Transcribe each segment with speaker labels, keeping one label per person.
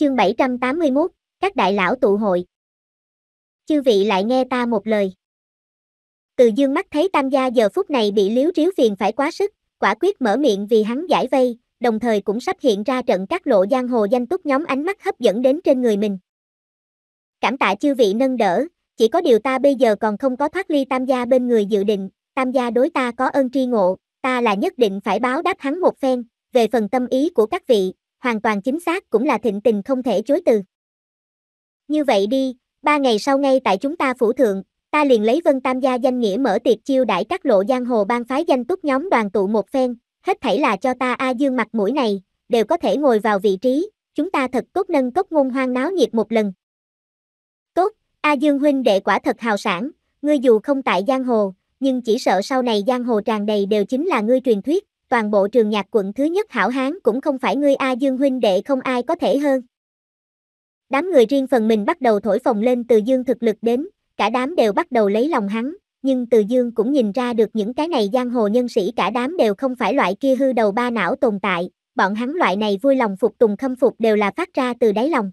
Speaker 1: Chương 781, các đại lão tụ hội. Chư vị lại nghe ta một lời. Từ dương mắt thấy tam gia giờ phút này bị liếu riếu phiền phải quá sức, quả quyết mở miệng vì hắn giải vây, đồng thời cũng sắp hiện ra trận các lộ giang hồ danh túc nhóm ánh mắt hấp dẫn đến trên người mình. Cảm tạ chư vị nâng đỡ, chỉ có điều ta bây giờ còn không có thoát ly tam gia bên người dự định, tam gia đối ta có ơn tri ngộ, ta là nhất định phải báo đáp hắn một phen, về phần tâm ý của các vị, hoàn toàn chính xác cũng là thịnh tình không thể chối từ. Như vậy đi, ba ngày sau ngay tại chúng ta phủ thượng, ta liền lấy Vân Tam gia danh nghĩa mở tiệc chiêu đãi các lộ giang hồ bang phái danh túc nhóm đoàn tụ một phen, hết thảy là cho ta A Dương mặt mũi này, đều có thể ngồi vào vị trí, chúng ta thật tốt nâng cốc ngôn hoang náo nhiệt một lần. Tốt, A Dương huynh đệ quả thật hào sản, ngươi dù không tại giang hồ, nhưng chỉ sợ sau này giang hồ tràn đầy đều chính là ngươi truyền thuyết, toàn bộ trường nhạc quận thứ nhất hảo hán cũng không phải ngươi A Dương huynh đệ không ai có thể hơn. Đám người riêng phần mình bắt đầu thổi phồng lên từ Dương thực lực đến, cả đám đều bắt đầu lấy lòng hắn, nhưng từ Dương cũng nhìn ra được những cái này giang hồ nhân sĩ cả đám đều không phải loại kia hư đầu ba não tồn tại, bọn hắn loại này vui lòng phục tùng khâm phục đều là phát ra từ đáy lòng.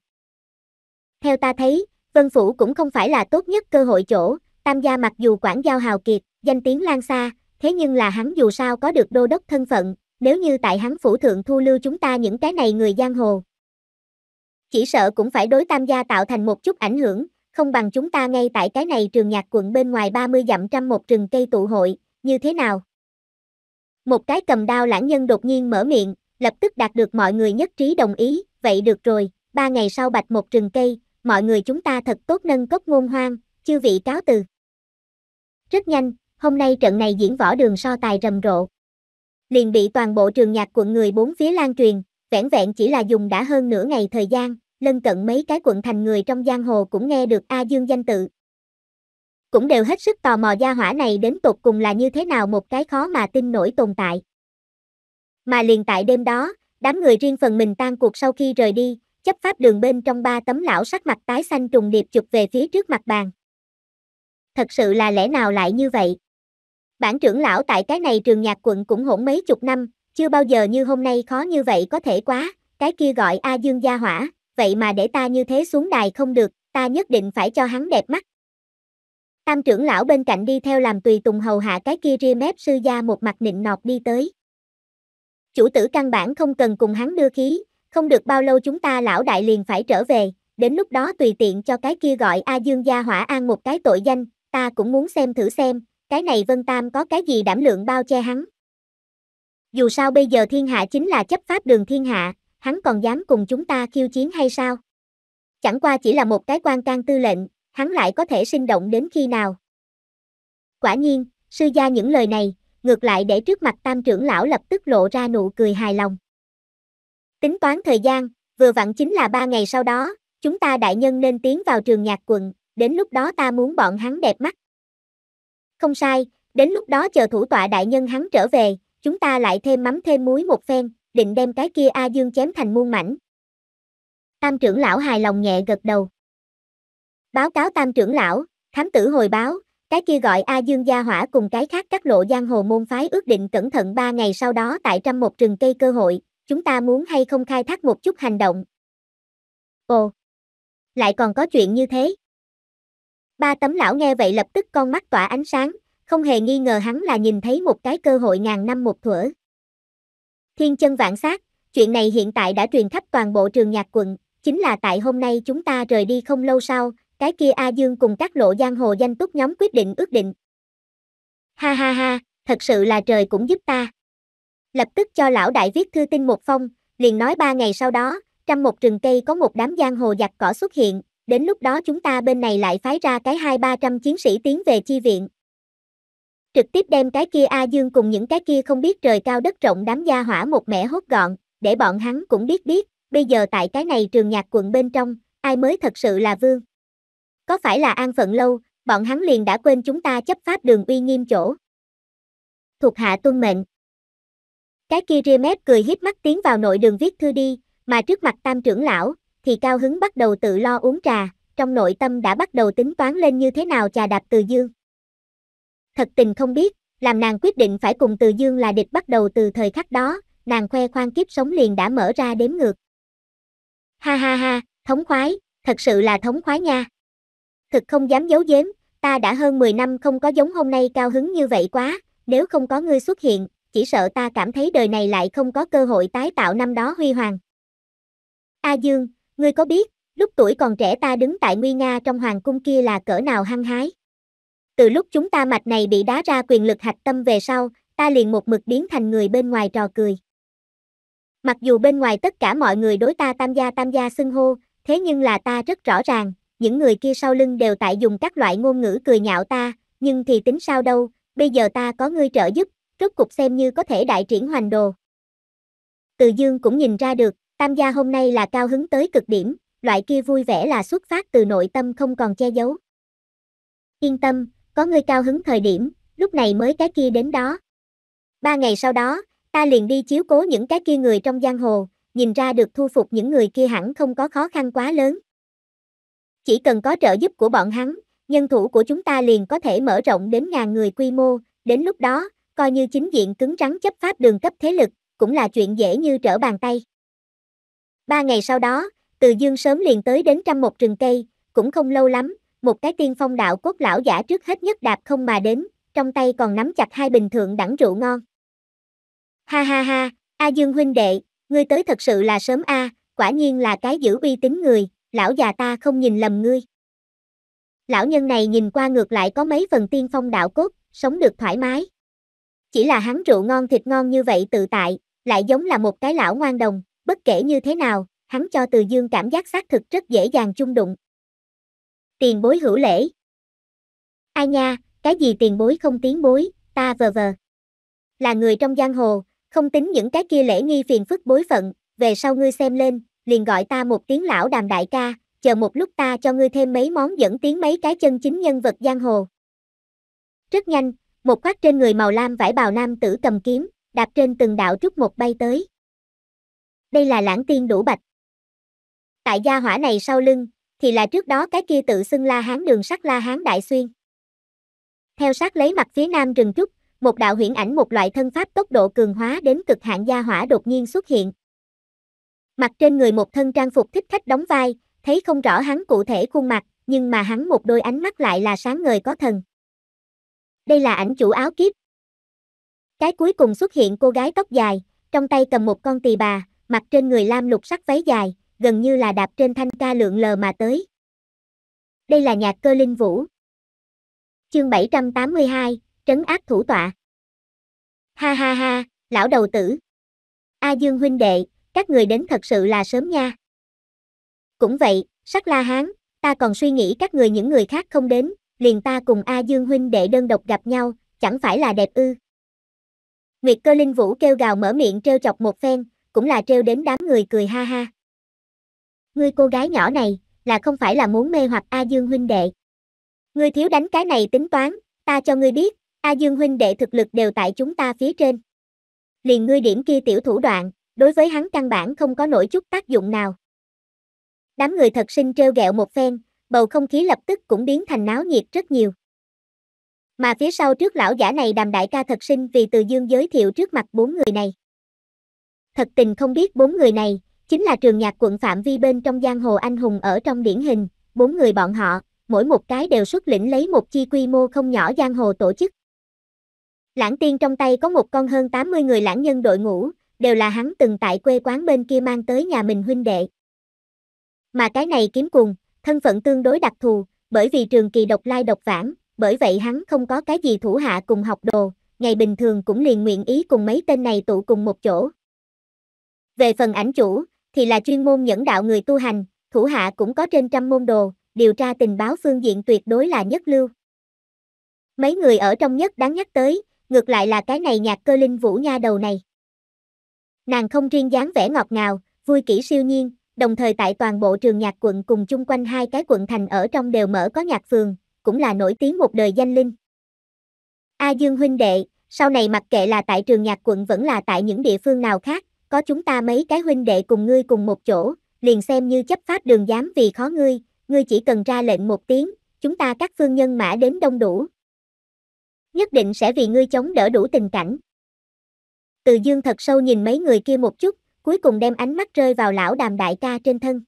Speaker 1: Theo ta thấy, Vân Phủ cũng không phải là tốt nhất cơ hội chỗ, tam gia mặc dù quản giao hào kiệt, danh tiếng lan xa, thế nhưng là hắn dù sao có được đô đốc thân phận, nếu như tại hắn phủ thượng thu lưu chúng ta những cái này người giang hồ. Chỉ sợ cũng phải đối tam gia tạo thành một chút ảnh hưởng, không bằng chúng ta ngay tại cái này trường nhạc quận bên ngoài 30 dặm trăm một trường cây tụ hội, như thế nào? Một cái cầm đao lãng nhân đột nhiên mở miệng, lập tức đạt được mọi người nhất trí đồng ý, vậy được rồi, ba ngày sau bạch một trường cây, mọi người chúng ta thật tốt nâng cốc ngôn hoang, chư vị cáo từ. Rất nhanh, hôm nay trận này diễn võ đường so tài rầm rộ. Liền bị toàn bộ trường nhạc quận người bốn phía lan truyền, vẻn vẹn chỉ là dùng đã hơn nửa ngày thời gian, lân cận mấy cái quận thành người trong giang hồ cũng nghe được A Dương danh tự. Cũng đều hết sức tò mò gia hỏa này đến tột cùng là như thế nào một cái khó mà tin nổi tồn tại. Mà liền tại đêm đó, đám người riêng phần mình tan cuộc sau khi rời đi, chấp pháp đường bên trong ba tấm lão sắc mặt tái xanh trùng điệp chụp về phía trước mặt bàn. Thật sự là lẽ nào lại như vậy? Bản trưởng lão tại cái này trường nhạc quận cũng hỗn mấy chục năm, chưa bao giờ như hôm nay khó như vậy có thể quá, cái kia gọi A Dương gia hỏa, vậy mà để ta như thế xuống đài không được, ta nhất định phải cho hắn đẹp mắt. Tam trưởng lão bên cạnh đi theo làm tùy tùng hầu hạ cái kia ri mép sư gia một mặt nịnh nọt đi tới. Chủ tử căn bản không cần cùng hắn đưa khí, không được bao lâu chúng ta lão đại liền phải trở về, đến lúc đó tùy tiện cho cái kia gọi A Dương gia hỏa an một cái tội danh, ta cũng muốn xem thử xem, cái này Vân Tam có cái gì đảm lượng bao che hắn. Dù sao bây giờ thiên hạ chính là chấp pháp đường thiên hạ, hắn còn dám cùng chúng ta khiêu chiến hay sao? Chẳng qua chỉ là một cái quan can tư lệnh, hắn lại có thể sinh động đến khi nào? Quả nhiên, sư gia những lời này, ngược lại để trước mặt tam trưởng lão lập tức lộ ra nụ cười hài lòng. Tính toán thời gian, vừa vặn chính là ba ngày sau đó, chúng ta đại nhân nên tiến vào trường nhạc quận, đến lúc đó ta muốn bọn hắn đẹp mắt. Không sai, đến lúc đó chờ thủ tọa đại nhân hắn trở về, chúng ta lại thêm mắm thêm muối một phen, định đem cái kia A Dương chém thành muôn mảnh. Tam trưởng lão hài lòng nhẹ gật đầu. Báo cáo tam trưởng lão, thám tử hồi báo, cái kia gọi A Dương gia hỏa cùng cái khác các lộ giang hồ môn phái ước định cẩn thận ba ngày sau đó tại trăm một rừng cây cơ hội, chúng ta muốn hay không khai thác một chút hành động. Ồ, lại còn có chuyện như thế. Ba tấm lão nghe vậy lập tức con mắt tỏa ánh sáng, không hề nghi ngờ hắn là nhìn thấy một cái cơ hội ngàn năm một thuở. Thiên chân vạn sát, chuyện này hiện tại đã truyền khắp toàn bộ trường nhạc quận, chính là tại hôm nay chúng ta rời đi không lâu sau, cái kia A Dương cùng các lộ giang hồ danh túc nhóm quyết định ước định. Ha ha ha, thật sự là trời cũng giúp ta. Lập tức cho lão đại viết thư tin một phong, liền nói ba ngày sau đó, trong một rừng cây có một đám giang hồ giặc cỏ xuất hiện, đến lúc đó chúng ta bên này lại phái ra cái hai ba trăm chiến sĩ tiến về chi viện. Trực tiếp đem cái kia A Dương cùng những cái kia không biết trời cao đất rộng đám gia hỏa một mẻ hốt gọn, để bọn hắn cũng biết biết, bây giờ tại cái này trường nhạc quận bên trong, ai mới thật sự là vương. Có phải là an phận lâu, bọn hắn liền đã quên chúng ta chấp pháp đường uy nghiêm chỗ. Thuộc hạ tuân mệnh. Cái kia ria mép cười hiếp mắt tiến vào nội đường viết thư đi, mà trước mặt tam trưởng lão, thì cao hứng bắt đầu tự lo uống trà, trong nội tâm đã bắt đầu tính toán lên như thế nào trà đạp Từ Dương. Thật tình không biết, làm nàng quyết định phải cùng Từ Dương là địch bắt đầu từ thời khắc đó, nàng khoe khoang kiếp sống liền đã mở ra đếm ngược. Ha ha ha, thống khoái, thật sự là thống khoái nha. Thực không dám giấu giếm, ta đã hơn 10 năm không có giống hôm nay cao hứng như vậy quá, nếu không có ngươi xuất hiện, chỉ sợ ta cảm thấy đời này lại không có cơ hội tái tạo năm đó huy hoàng. A Dương, Ngươi có biết, lúc tuổi còn trẻ ta đứng tại Nguy Nga trong hoàng cung kia là cỡ nào hăng hái? Từ lúc chúng ta mạch này bị đá ra quyền lực hạch tâm về sau, ta liền một mực biến thành người bên ngoài trò cười. Mặc dù bên ngoài tất cả mọi người đối ta tam gia tam gia xưng hô, thế nhưng là ta rất rõ ràng, những người kia sau lưng đều tại dùng các loại ngôn ngữ cười nhạo ta, nhưng thì tính sao đâu, bây giờ ta có ngươi trợ giúp, rốt cục xem như có thể đại triển hoành đồ. Từ dương cũng nhìn ra được, Tam gia hôm nay là cao hứng tới cực điểm, loại kia vui vẻ là xuất phát từ nội tâm không còn che giấu. Yên tâm, có ngươi cao hứng thời điểm, lúc này mới cái kia đến đó. Ba ngày sau đó, ta liền đi chiếu cố những cái kia người trong giang hồ, nhìn ra được thu phục những người kia hẳn không có khó khăn quá lớn. Chỉ cần có trợ giúp của bọn hắn, nhân thủ của chúng ta liền có thể mở rộng đến ngàn người quy mô, đến lúc đó, coi như chính diện cứng rắn chấp pháp đường cấp thế lực, cũng là chuyện dễ như trở bàn tay. Ba ngày sau đó, Từ Dương sớm liền tới đến trăm một rừng cây, cũng không lâu lắm, một cái tiên phong đạo cốt lão giả trước hết nhất đạp không mà đến, trong tay còn nắm chặt hai bình thượng đẳng rượu ngon. Ha ha ha, A Dương huynh đệ, ngươi tới thật sự là sớm A, quả nhiên là cái giữ uy tín người, lão già ta không nhìn lầm ngươi. Lão nhân này nhìn qua ngược lại có mấy phần tiên phong đạo cốt, sống được thoải mái. Chỉ là hắn rượu ngon thịt ngon như vậy tự tại, lại giống là một cái lão ngoan đồng, bất kể như thế nào, hắn cho Từ Dương cảm giác xác thực rất dễ dàng chung đụng. Tiền bối hữu lễ. Ai nha, cái gì tiền bối không tiến bối, ta vờ vờ. Là người trong giang hồ, không tính những cái kia lễ nghi phiền phức bối phận, về sau ngươi xem lên, liền gọi ta một tiếng lão đàm đại ca, chờ một lúc ta cho ngươi thêm mấy món dẫn tiếng mấy cái chân chính nhân vật giang hồ. Rất nhanh, một khoác trên người màu lam vải bào nam tử cầm kiếm, đạp trên từng đạo trúc một bay tới đây là lãng tiên đủ bạch. Tại gia hỏa này sau lưng, thì là trước đó cái kia tự xưng la hán đường sắt la hán đại xuyên. Theo sát lấy mặt phía nam rừng trúc, một đạo huyễn ảnh một loại thân pháp tốc độ cường hóa đến cực hạn gia hỏa đột nhiên xuất hiện. Mặt trên người một thân trang phục thích khách đóng vai, thấy không rõ hắn cụ thể khuôn mặt, nhưng mà hắn một đôi ánh mắt lại là sáng ngời có thần. Đây là ảnh chủ áo kiếp. Cái cuối cùng xuất hiện cô gái tóc dài, trong tay cầm một con tỳ bà, mặc trên người lam lục sắc váy dài, gần như là đạp trên thanh ca lượng lờ mà tới. Đây là nhạc cơ linh vũ. Chương 782, trấn Ác thủ tọa. Ha ha ha, lão đầu tử. A Dương huynh đệ, các người đến thật sự là sớm nha. Cũng vậy, sắc la hán, ta còn suy nghĩ các người những người khác không đến, liền ta cùng A Dương huynh đệ đơn độc gặp nhau, chẳng phải là đẹp ư. Nguyệt cơ linh vũ kêu gào mở miệng trêu chọc một phen, cũng là trêu đến đám người cười ha ha. Ngươi cô gái nhỏ này, là không phải là muốn mê hoặc A Dương huynh đệ. Ngươi thiếu đánh cái này tính toán, ta cho ngươi biết, A Dương huynh đệ thực lực đều tại chúng ta phía trên. Liền ngươi điểm kia tiểu thủ đoạn, đối với hắn căn bản không có nổi chút tác dụng nào. Đám người thật sinh trêu ghẹo một phen, bầu không khí lập tức cũng biến thành náo nhiệt rất nhiều. Mà phía sau trước lão giả này đàm đại ca thật sinh vì từ dương giới thiệu trước mặt bốn người này thật tình không biết bốn người này, chính là trường nhạc quận phạm vi bên trong giang hồ anh hùng ở trong điển hình, bốn người bọn họ, mỗi một cái đều xuất lĩnh lấy một chi quy mô không nhỏ giang hồ tổ chức. Lãng tiên trong tay có một con hơn 80 người lãng nhân đội ngũ, đều là hắn từng tại quê quán bên kia mang tới nhà mình huynh đệ. Mà cái này kiếm cùng, thân phận tương đối đặc thù, bởi vì trường kỳ độc lai độc vãng, bởi vậy hắn không có cái gì thủ hạ cùng học đồ, ngày bình thường cũng liền nguyện ý cùng mấy tên này tụ cùng một chỗ, về phần ảnh chủ, thì là chuyên môn nhẫn đạo người tu hành, thủ hạ cũng có trên trăm môn đồ, điều tra tình báo phương diện tuyệt đối là nhất lưu. Mấy người ở trong nhất đáng nhắc tới, ngược lại là cái này nhạc cơ linh vũ nha đầu này. Nàng không riêng dáng vẻ ngọt ngào, vui kỹ siêu nhiên, đồng thời tại toàn bộ trường nhạc quận cùng chung quanh hai cái quận thành ở trong đều mở có nhạc phường, cũng là nổi tiếng một đời danh linh. A Dương huynh đệ, sau này mặc kệ là tại trường nhạc quận vẫn là tại những địa phương nào khác, có chúng ta mấy cái huynh đệ cùng ngươi cùng một chỗ, liền xem như chấp pháp đường dám vì khó ngươi, ngươi chỉ cần ra lệnh một tiếng, chúng ta các phương nhân mã đến đông đủ. Nhất định sẽ vì ngươi chống đỡ đủ tình cảnh. Từ dương thật sâu nhìn mấy người kia một chút, cuối cùng đem ánh mắt rơi vào lão đàm đại ca trên thân.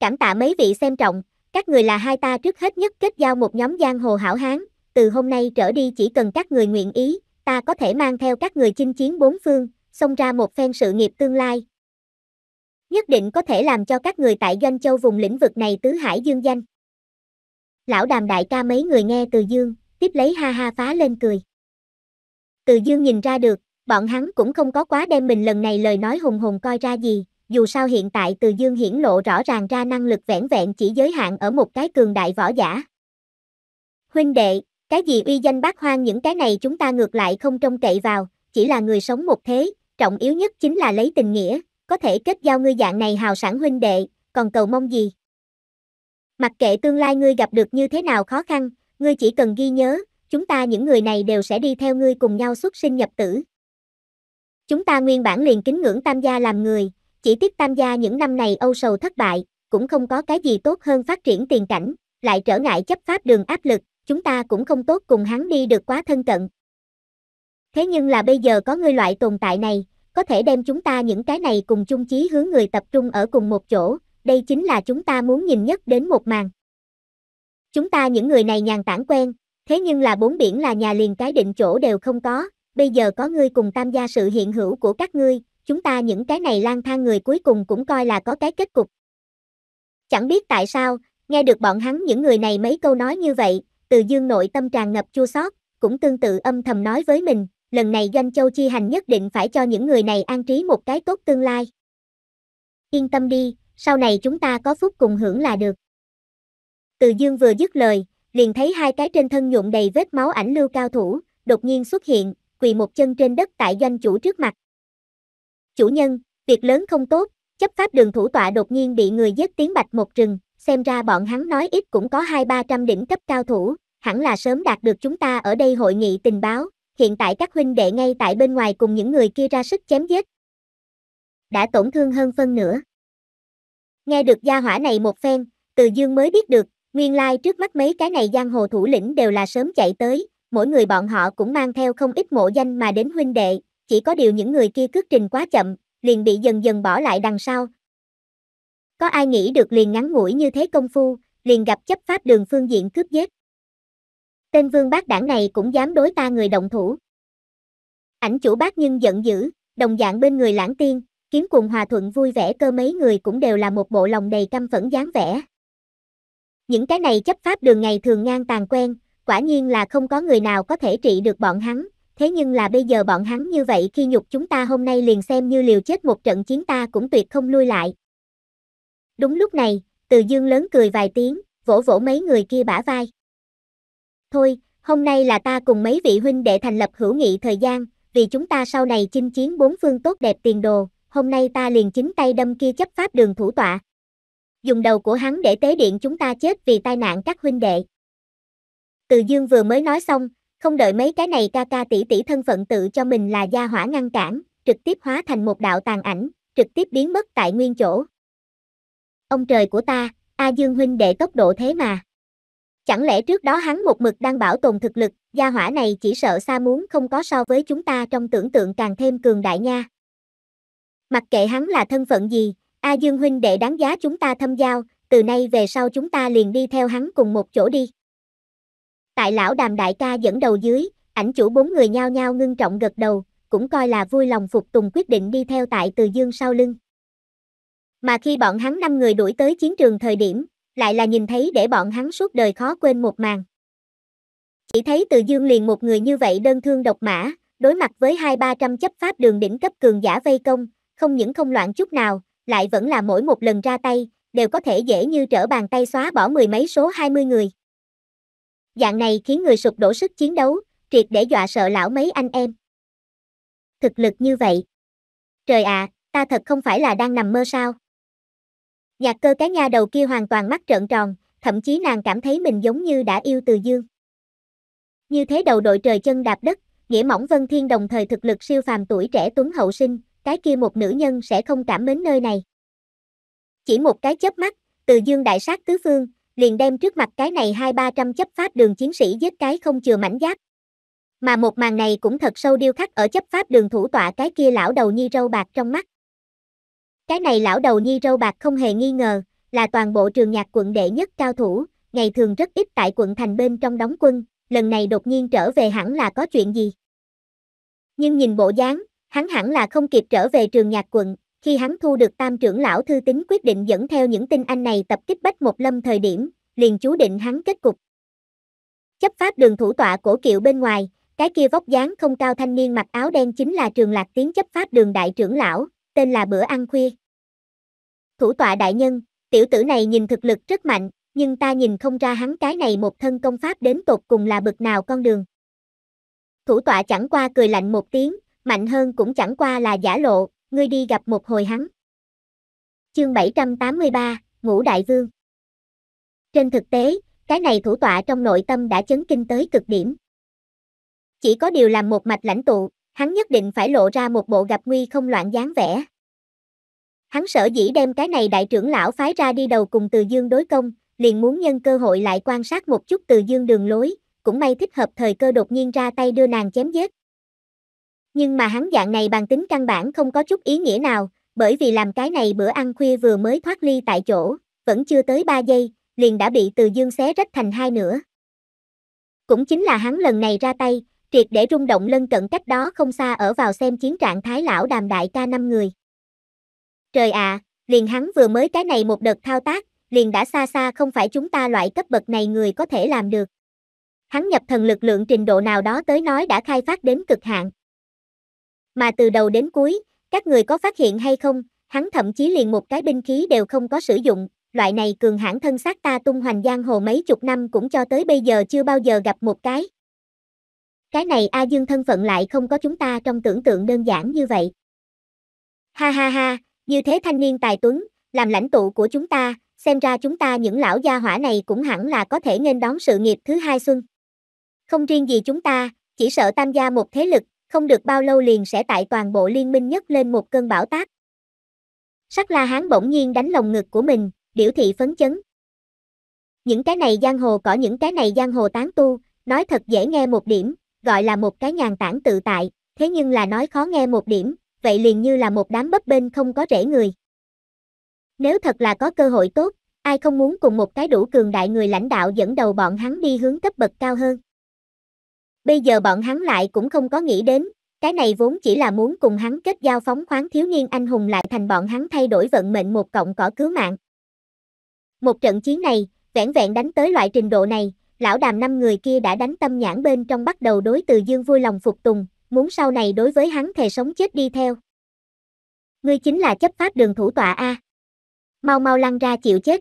Speaker 1: Cảm tạ mấy vị xem trọng, các người là hai ta trước hết nhất kết giao một nhóm giang hồ hảo hán, từ hôm nay trở đi chỉ cần các người nguyện ý, ta có thể mang theo các người chinh chiến bốn phương, xông ra một phen sự nghiệp tương lai. Nhất định có thể làm cho các người tại doanh châu vùng lĩnh vực này tứ hải dương danh. Lão đàm đại ca mấy người nghe từ dương, tiếp lấy ha ha phá lên cười. Từ dương nhìn ra được, bọn hắn cũng không có quá đem mình lần này lời nói hùng hùng coi ra gì, dù sao hiện tại từ dương hiển lộ rõ ràng ra năng lực vẻn vẹn chỉ giới hạn ở một cái cường đại võ giả. Huynh đệ, cái gì uy danh bác hoang những cái này chúng ta ngược lại không trông cậy vào, chỉ là người sống một thế, trọng yếu nhất chính là lấy tình nghĩa, có thể kết giao ngươi dạng này hào sản huynh đệ, còn cầu mong gì? Mặc kệ tương lai ngươi gặp được như thế nào khó khăn, ngươi chỉ cần ghi nhớ, chúng ta những người này đều sẽ đi theo ngươi cùng nhau xuất sinh nhập tử. Chúng ta nguyên bản liền kính ngưỡng tam gia làm người, chỉ tiếc tam gia những năm này âu sầu thất bại, cũng không có cái gì tốt hơn phát triển tiền cảnh, lại trở ngại chấp pháp đường áp lực, chúng ta cũng không tốt cùng hắn đi được quá thân cận. Thế nhưng là bây giờ có ngươi loại tồn tại này, có thể đem chúng ta những cái này cùng chung chí hướng người tập trung ở cùng một chỗ, đây chính là chúng ta muốn nhìn nhất đến một màn. Chúng ta những người này nhàn tản quen, thế nhưng là bốn biển là nhà liền cái định chỗ đều không có, bây giờ có ngươi cùng tam gia sự hiện hữu của các ngươi, chúng ta những cái này lang thang người cuối cùng cũng coi là có cái kết cục. Chẳng biết tại sao, nghe được bọn hắn những người này mấy câu nói như vậy, từ dương nội tâm tràn ngập chua xót, cũng tương tự âm thầm nói với mình, lần này doanh châu chi hành nhất định phải cho những người này an trí một cái tốt tương lai. Yên tâm đi, sau này chúng ta có phúc cùng hưởng là được. Từ dương vừa dứt lời, liền thấy hai cái trên thân nhuộm đầy vết máu ảnh lưu cao thủ, đột nhiên xuất hiện, quỳ một chân trên đất tại doanh chủ trước mặt. Chủ nhân, việc lớn không tốt, chấp pháp đường thủ tọa đột nhiên bị người giết tiếng bạch một rừng, xem ra bọn hắn nói ít cũng có hai ba trăm đỉnh cấp cao thủ, hẳn là sớm đạt được chúng ta ở đây hội nghị tình báo, hiện tại các huynh đệ ngay tại bên ngoài cùng những người kia ra sức chém giết. Đã tổn thương hơn phân nửa. Nghe được gia hỏa này một phen, từ dương mới biết được, nguyên lai like trước mắt mấy cái này giang hồ thủ lĩnh đều là sớm chạy tới, mỗi người bọn họ cũng mang theo không ít mộ danh mà đến huynh đệ, chỉ có điều những người kia cước trình quá chậm, liền bị dần dần bỏ lại đằng sau. Có ai nghĩ được liền ngắn ngủi như thế công phu, liền gặp chấp pháp đường phương diện cướp giết. Tên vương bác đảng này cũng dám đối ta người động thủ. Ảnh chủ bác nhưng giận dữ, đồng dạng bên người lãng tiên, kiếm cùng hòa thuận vui vẻ cơ mấy người cũng đều là một bộ lòng đầy căm phẫn dáng vẻ. Những cái này chấp pháp đường ngày thường ngang tàn quen, quả nhiên là không có người nào có thể trị được bọn hắn, thế nhưng là bây giờ bọn hắn như vậy khi nhục chúng ta hôm nay liền xem như liều chết một trận chiến ta cũng tuyệt không lui lại. Đúng lúc này, từ dương lớn cười vài tiếng, vỗ vỗ mấy người kia bả vai. Thôi, hôm nay là ta cùng mấy vị huynh đệ thành lập hữu nghị thời gian, vì chúng ta sau này chinh chiến bốn phương tốt đẹp tiền đồ, hôm nay ta liền chính tay đâm kia chấp pháp đường thủ tọa. Dùng đầu của hắn để tế điện chúng ta chết vì tai nạn các huynh đệ. Từ dương vừa mới nói xong, không đợi mấy cái này ca ca tỷ tỷ thân phận tự cho mình là gia hỏa ngăn cản, trực tiếp hóa thành một đạo tàn ảnh, trực tiếp biến mất tại nguyên chỗ. Ông trời của ta, A Dương huynh đệ tốc độ thế mà. Chẳng lẽ trước đó hắn một mực đang bảo tồn thực lực, gia hỏa này chỉ sợ xa muốn không có so với chúng ta trong tưởng tượng càng thêm cường đại nha. Mặc kệ hắn là thân phận gì, A Dương huynh đệ đáng giá chúng ta thâm giao, từ nay về sau chúng ta liền đi theo hắn cùng một chỗ đi. Tại lão đàm đại ca dẫn đầu dưới, ảnh chủ bốn người nhao nhao ngưng trọng gật đầu, cũng coi là vui lòng phục tùng quyết định đi theo tại từ dương sau lưng. Mà khi bọn hắn năm người đuổi tới chiến trường thời điểm, lại là nhìn thấy để bọn hắn suốt đời khó quên một màn. Chỉ thấy từ dương liền một người như vậy đơn thương độc mã, đối mặt với hai ba trăm chấp pháp đường đỉnh cấp cường giả vây công, không những không loạn chút nào, lại vẫn là mỗi một lần ra tay, đều có thể dễ như trở bàn tay xóa bỏ mười mấy số hai mươi người. Dạng này khiến người sụp đổ sức chiến đấu, triệt để dọa sợ lão mấy anh em. Thực lực như vậy. Trời ạ, à, ta thật không phải là đang nằm mơ sao? Nhạc cơ cái nha đầu kia hoàn toàn mắt trợn tròn, thậm chí nàng cảm thấy mình giống như đã yêu từ dương. Như thế đầu đội trời chân đạp đất, nghĩa mỏng vân thiên đồng thời thực lực siêu phàm tuổi trẻ tuấn hậu sinh, cái kia một nữ nhân sẽ không cảm mến nơi này. Chỉ một cái chớp mắt, từ dương đại sát tứ phương, liền đem trước mặt cái này hai ba trăm chấp pháp đường chiến sĩ giết cái không chừa mảnh giáp. Mà một màn này cũng thật sâu điêu khắc ở chấp pháp đường thủ tọa cái kia lão đầu nhi râu bạc trong mắt. Cái này lão đầu nhi râu bạc không hề nghi ngờ, là toàn bộ trường nhạc quận đệ nhất cao thủ, ngày thường rất ít tại quận thành bên trong đóng quân, lần này đột nhiên trở về hẳn là có chuyện gì. Nhưng nhìn bộ dáng, hắn hẳn là không kịp trở về trường nhạc quận, khi hắn thu được tam trưởng lão thư tính quyết định dẫn theo những tin anh này tập kích bách một lâm thời điểm, liền chú định hắn kết cục. Chấp pháp đường thủ tọa cổ kiệu bên ngoài, cái kia vóc dáng không cao thanh niên mặc áo đen chính là trường lạc tiến chấp pháp đường đại trưởng lão, tên là bữa ăn khuya. Thủ tọa đại nhân, tiểu tử này nhìn thực lực rất mạnh, nhưng ta nhìn không ra hắn cái này một thân công pháp đến tột cùng là bực nào con đường. Thủ tọa chẳng qua cười lạnh một tiếng, mạnh hơn cũng chẳng qua là giả lộ, ngươi đi gặp một hồi hắn. Chương 783, Ngũ Đại Vương Trên thực tế, cái này thủ tọa trong nội tâm đã chấn kinh tới cực điểm. Chỉ có điều làm một mạch lãnh tụ, Hắn nhất định phải lộ ra một bộ gặp nguy không loạn dáng vẻ. Hắn sở dĩ đem cái này đại trưởng lão phái ra đi đầu cùng Từ Dương đối công, liền muốn nhân cơ hội lại quan sát một chút Từ Dương đường lối, cũng may thích hợp thời cơ đột nhiên ra tay đưa nàng chém giết. Nhưng mà hắn dạng này bằng tính căn bản không có chút ý nghĩa nào, bởi vì làm cái này bữa ăn khuya vừa mới thoát ly tại chỗ, vẫn chưa tới 3 giây, liền đã bị Từ Dương xé rách thành hai nửa. Cũng chính là hắn lần này ra tay, triệt để rung động lân cận cách đó không xa ở vào xem chiến trạng thái lão đàm đại ca năm người. Trời ạ, à, liền hắn vừa mới cái này một đợt thao tác, liền đã xa xa không phải chúng ta loại cấp bậc này người có thể làm được. Hắn nhập thần lực lượng trình độ nào đó tới nói đã khai phát đến cực hạn. Mà từ đầu đến cuối, các người có phát hiện hay không, hắn thậm chí liền một cái binh khí đều không có sử dụng, loại này cường hãn thân xác ta tung hoành giang hồ mấy chục năm cũng cho tới bây giờ chưa bao giờ gặp một cái cái này A Dương thân phận lại không có chúng ta trong tưởng tượng đơn giản như vậy. Ha ha ha, như thế thanh niên tài tuấn, làm lãnh tụ của chúng ta, xem ra chúng ta những lão gia hỏa này cũng hẳn là có thể nên đón sự nghiệp thứ hai xuân. Không riêng gì chúng ta, chỉ sợ tam gia một thế lực, không được bao lâu liền sẽ tại toàn bộ liên minh nhất lên một cơn bão táp. Sắc La Hán bỗng nhiên đánh lồng ngực của mình, biểu thị phấn chấn. Những cái này giang hồ cỏ những cái này giang hồ tán tu, nói thật dễ nghe một điểm, gọi là một cái nhàn tản tự tại, thế nhưng là nói khó nghe một điểm, vậy liền như là một đám bấp bênh không có rễ người. Nếu thật là có cơ hội tốt, ai không muốn cùng một cái đủ cường đại người lãnh đạo dẫn đầu bọn hắn đi hướng cấp bậc cao hơn. Bây giờ bọn hắn lại cũng không có nghĩ đến, cái này vốn chỉ là muốn cùng hắn kết giao phóng khoáng thiếu niên anh hùng lại thành bọn hắn thay đổi vận mệnh một cộng cỏ cứu mạng. Một trận chiến này, vẻn vẹn đánh tới loại trình độ này, lão đàm năm người kia đã đánh tâm nhãn bên trong bắt đầu đối từ dương vui lòng phục tùng, muốn sau này đối với hắn thề sống chết đi theo. Ngươi chính là chấp pháp đường thủ tọa A. Mau mau lăn ra chịu chết.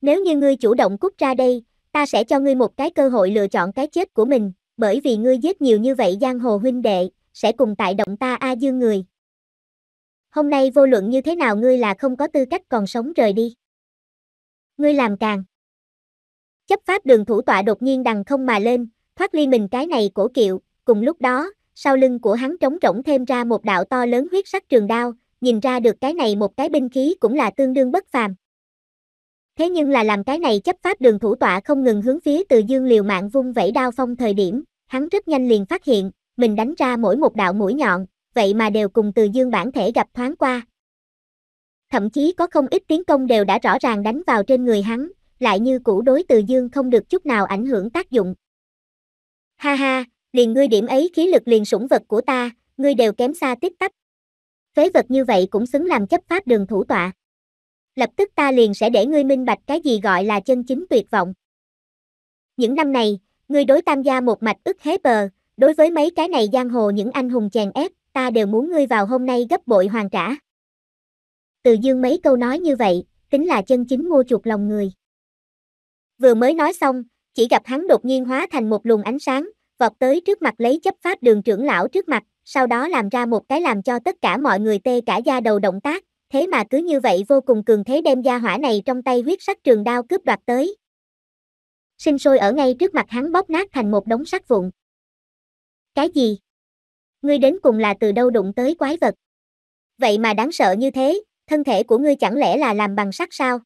Speaker 1: Nếu như ngươi chủ động cút ra đây, ta sẽ cho ngươi một cái cơ hội lựa chọn cái chết của mình, bởi vì ngươi giết nhiều như vậy giang hồ huynh đệ, sẽ cùng tại động ta A dương người. Hôm nay vô luận như thế nào ngươi là không có tư cách còn sống rời đi. Ngươi làm càng. Chấp pháp đường thủ tọa đột nhiên đằng không mà lên, thoát ly mình cái này cổ kiệu, cùng lúc đó, sau lưng của hắn trống rỗng thêm ra một đạo to lớn huyết sắc trường đao, nhìn ra được cái này một cái binh khí cũng là tương đương bất phàm. Thế nhưng là làm cái này chấp pháp đường thủ tọa không ngừng hướng phía từ dương liều mạng vung vẫy đao phong thời điểm, hắn rất nhanh liền phát hiện, mình đánh ra mỗi một đạo mũi nhọn, vậy mà đều cùng từ dương bản thể gặp thoáng qua. Thậm chí có không ít tiến công đều đã rõ ràng đánh vào trên người hắn, lại như cũ đối từ dương không được chút nào ảnh hưởng tác dụng. Ha ha, liền ngươi điểm ấy khí lực liền sủng vật của ta, ngươi đều kém xa tiếp tắp. Phế vật như vậy cũng xứng làm chấp pháp đường thủ tọa. Lập tức ta liền sẽ để ngươi minh bạch cái gì gọi là chân chính tuyệt vọng. Những năm này, ngươi đối tam gia một mạch ức hế bờ, đối với mấy cái này giang hồ những anh hùng chèn ép, ta đều muốn ngươi vào hôm nay gấp bội hoàn trả. Từ dương mấy câu nói như vậy, tính là chân chính mua chuột lòng người. Vừa mới nói xong, chỉ gặp hắn đột nhiên hóa thành một luồng ánh sáng, vọt tới trước mặt lấy chấp pháp đường trưởng lão trước mặt, sau đó làm ra một cái làm cho tất cả mọi người tê cả da đầu động tác, thế mà cứ như vậy vô cùng cường thế đem gia hỏa này trong tay huyết sắc trường đao cướp đoạt tới. Sinh sôi ở ngay trước mặt hắn bóp nát thành một đống sắt vụn. Cái gì? Ngươi đến cùng là từ đâu đụng tới quái vật? Vậy mà đáng sợ như thế, thân thể của ngươi chẳng lẽ là làm bằng sắt sao?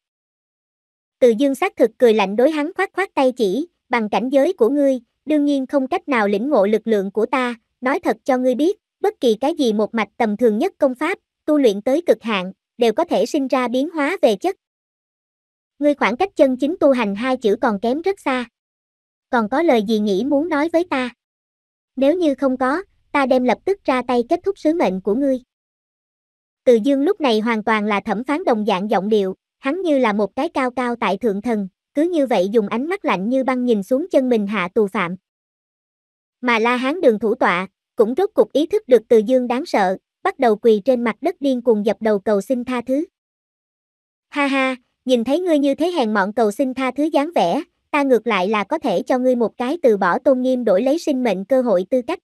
Speaker 1: Từ dương xác thực cười lạnh đối hắn khoát khoát tay chỉ, bằng cảnh giới của ngươi, đương nhiên không cách nào lĩnh ngộ lực lượng của ta, nói thật cho ngươi biết, bất kỳ cái gì một mạch tầm thường nhất công pháp, tu luyện tới cực hạn, đều có thể sinh ra biến hóa về chất. Ngươi khoảng cách chân chính tu hành hai chữ còn kém rất xa. Còn có lời gì nghĩ muốn nói với ta? Nếu như không có, ta đem lập tức ra tay kết thúc sứ mệnh của ngươi. Từ dương lúc này hoàn toàn là thẩm phán đồng dạng giọng điệu, hắn như là một cái cao cao tại thượng thần, cứ như vậy dùng ánh mắt lạnh như băng nhìn xuống chân mình hạ tù phạm. Mà la hán đường thủ tọa, cũng rốt cục ý thức được từ dương đáng sợ, bắt đầu quỳ trên mặt đất điên cuồng dập đầu cầu xin tha thứ. Ha ha, nhìn thấy ngươi như thế hèn mọn cầu xin tha thứ dáng vẻ, ta ngược lại là có thể cho ngươi một cái từ bỏ tôn nghiêm đổi lấy sinh mệnh cơ hội tư cách.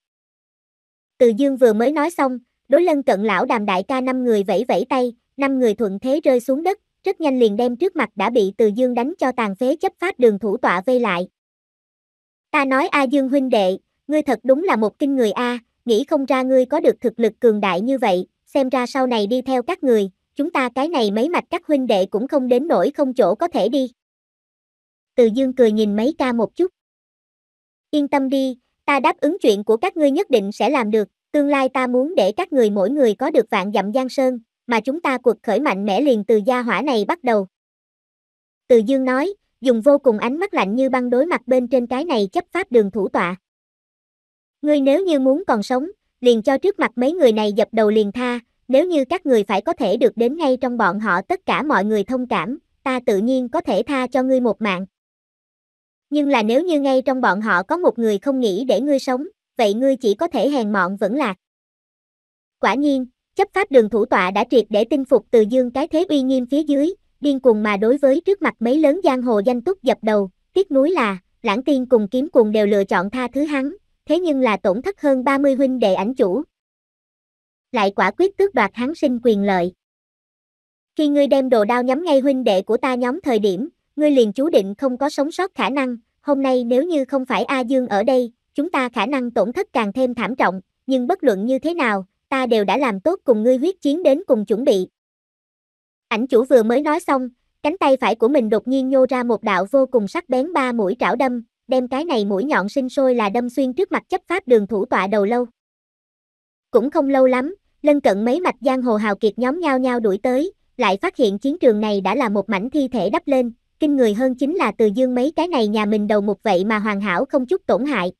Speaker 1: Từ dương vừa mới nói xong, đối lân cận lão đàm đại ca năm người vẫy vẫy tay, năm người thuận thế rơi xuống đất, rất nhanh liền đem trước mặt đã bị Từ Dương đánh cho tàn phế chấp pháp đường thủ tọa vây lại. Ta nói A Dương huynh đệ, ngươi thật đúng là một kinh người A, nghĩ không ra ngươi có được thực lực cường đại như vậy, xem ra sau này đi theo các người, chúng ta cái này mấy mạch các huynh đệ cũng không đến nổi không chỗ có thể đi. Từ Dương cười nhìn mấy ca một chút. Yên tâm đi, ta đáp ứng chuyện của các ngươi nhất định sẽ làm được, tương lai ta muốn để các người mỗi người có được vạn dặm giang sơn, mà chúng ta cuộc khởi mạnh mẽ liền từ gia hỏa này bắt đầu. Từ dương nói, dùng vô cùng ánh mắt lạnh như băng đối mặt bên trên cái này chấp pháp đường thủ tọa. Ngươi nếu như muốn còn sống, liền cho trước mặt mấy người này dập đầu liền tha, nếu như các người phải có thể được đến ngay trong bọn họ tất cả mọi người thông cảm, ta tự nhiên có thể tha cho ngươi một mạng. Nhưng là nếu như ngay trong bọn họ có một người không nghĩ để ngươi sống, vậy ngươi chỉ có thể hèn mọn vẫn lạc. Quả nhiên, chấp pháp đường thủ tọa đã triệt để tinh phục từ dương cái thế uy nghiêm phía dưới, điên cuồng mà đối với trước mặt mấy lớn giang hồ danh túc dập đầu, tiếc nuối là, lãng tiên cùng kiếm cuồng đều lựa chọn tha thứ hắn, thế nhưng là tổn thất hơn 30 huynh đệ ảnh chủ. Lại quả quyết tước đoạt hắn sinh quyền lợi. Khi ngươi đem đồ đao nhắm ngay huynh đệ của ta nhóm thời điểm, ngươi liền chú định không có sống sót khả năng, hôm nay nếu như không phải A Dương ở đây, chúng ta khả năng tổn thất càng thêm thảm trọng, nhưng bất luận như thế nào, ta đều đã làm tốt cùng ngươi huyết chiến đến cùng chuẩn bị. Ảnh chủ vừa mới nói xong, cánh tay phải của mình đột nhiên nhô ra một đạo vô cùng sắc bén ba mũi trảo đâm, đem cái này mũi nhọn sinh sôi là đâm xuyên trước mặt chấp pháp đường thủ tọa đầu lâu. Cũng không lâu lắm, lân cận mấy mạch giang hồ hào kiệt nhóm nhau nhau đuổi tới, lại phát hiện chiến trường này đã là một mảnh thi thể đắp lên, kinh người hơn chính là từ dương mấy cái này nhà mình đầu một vậy mà hoàn hảo không chút tổn hại,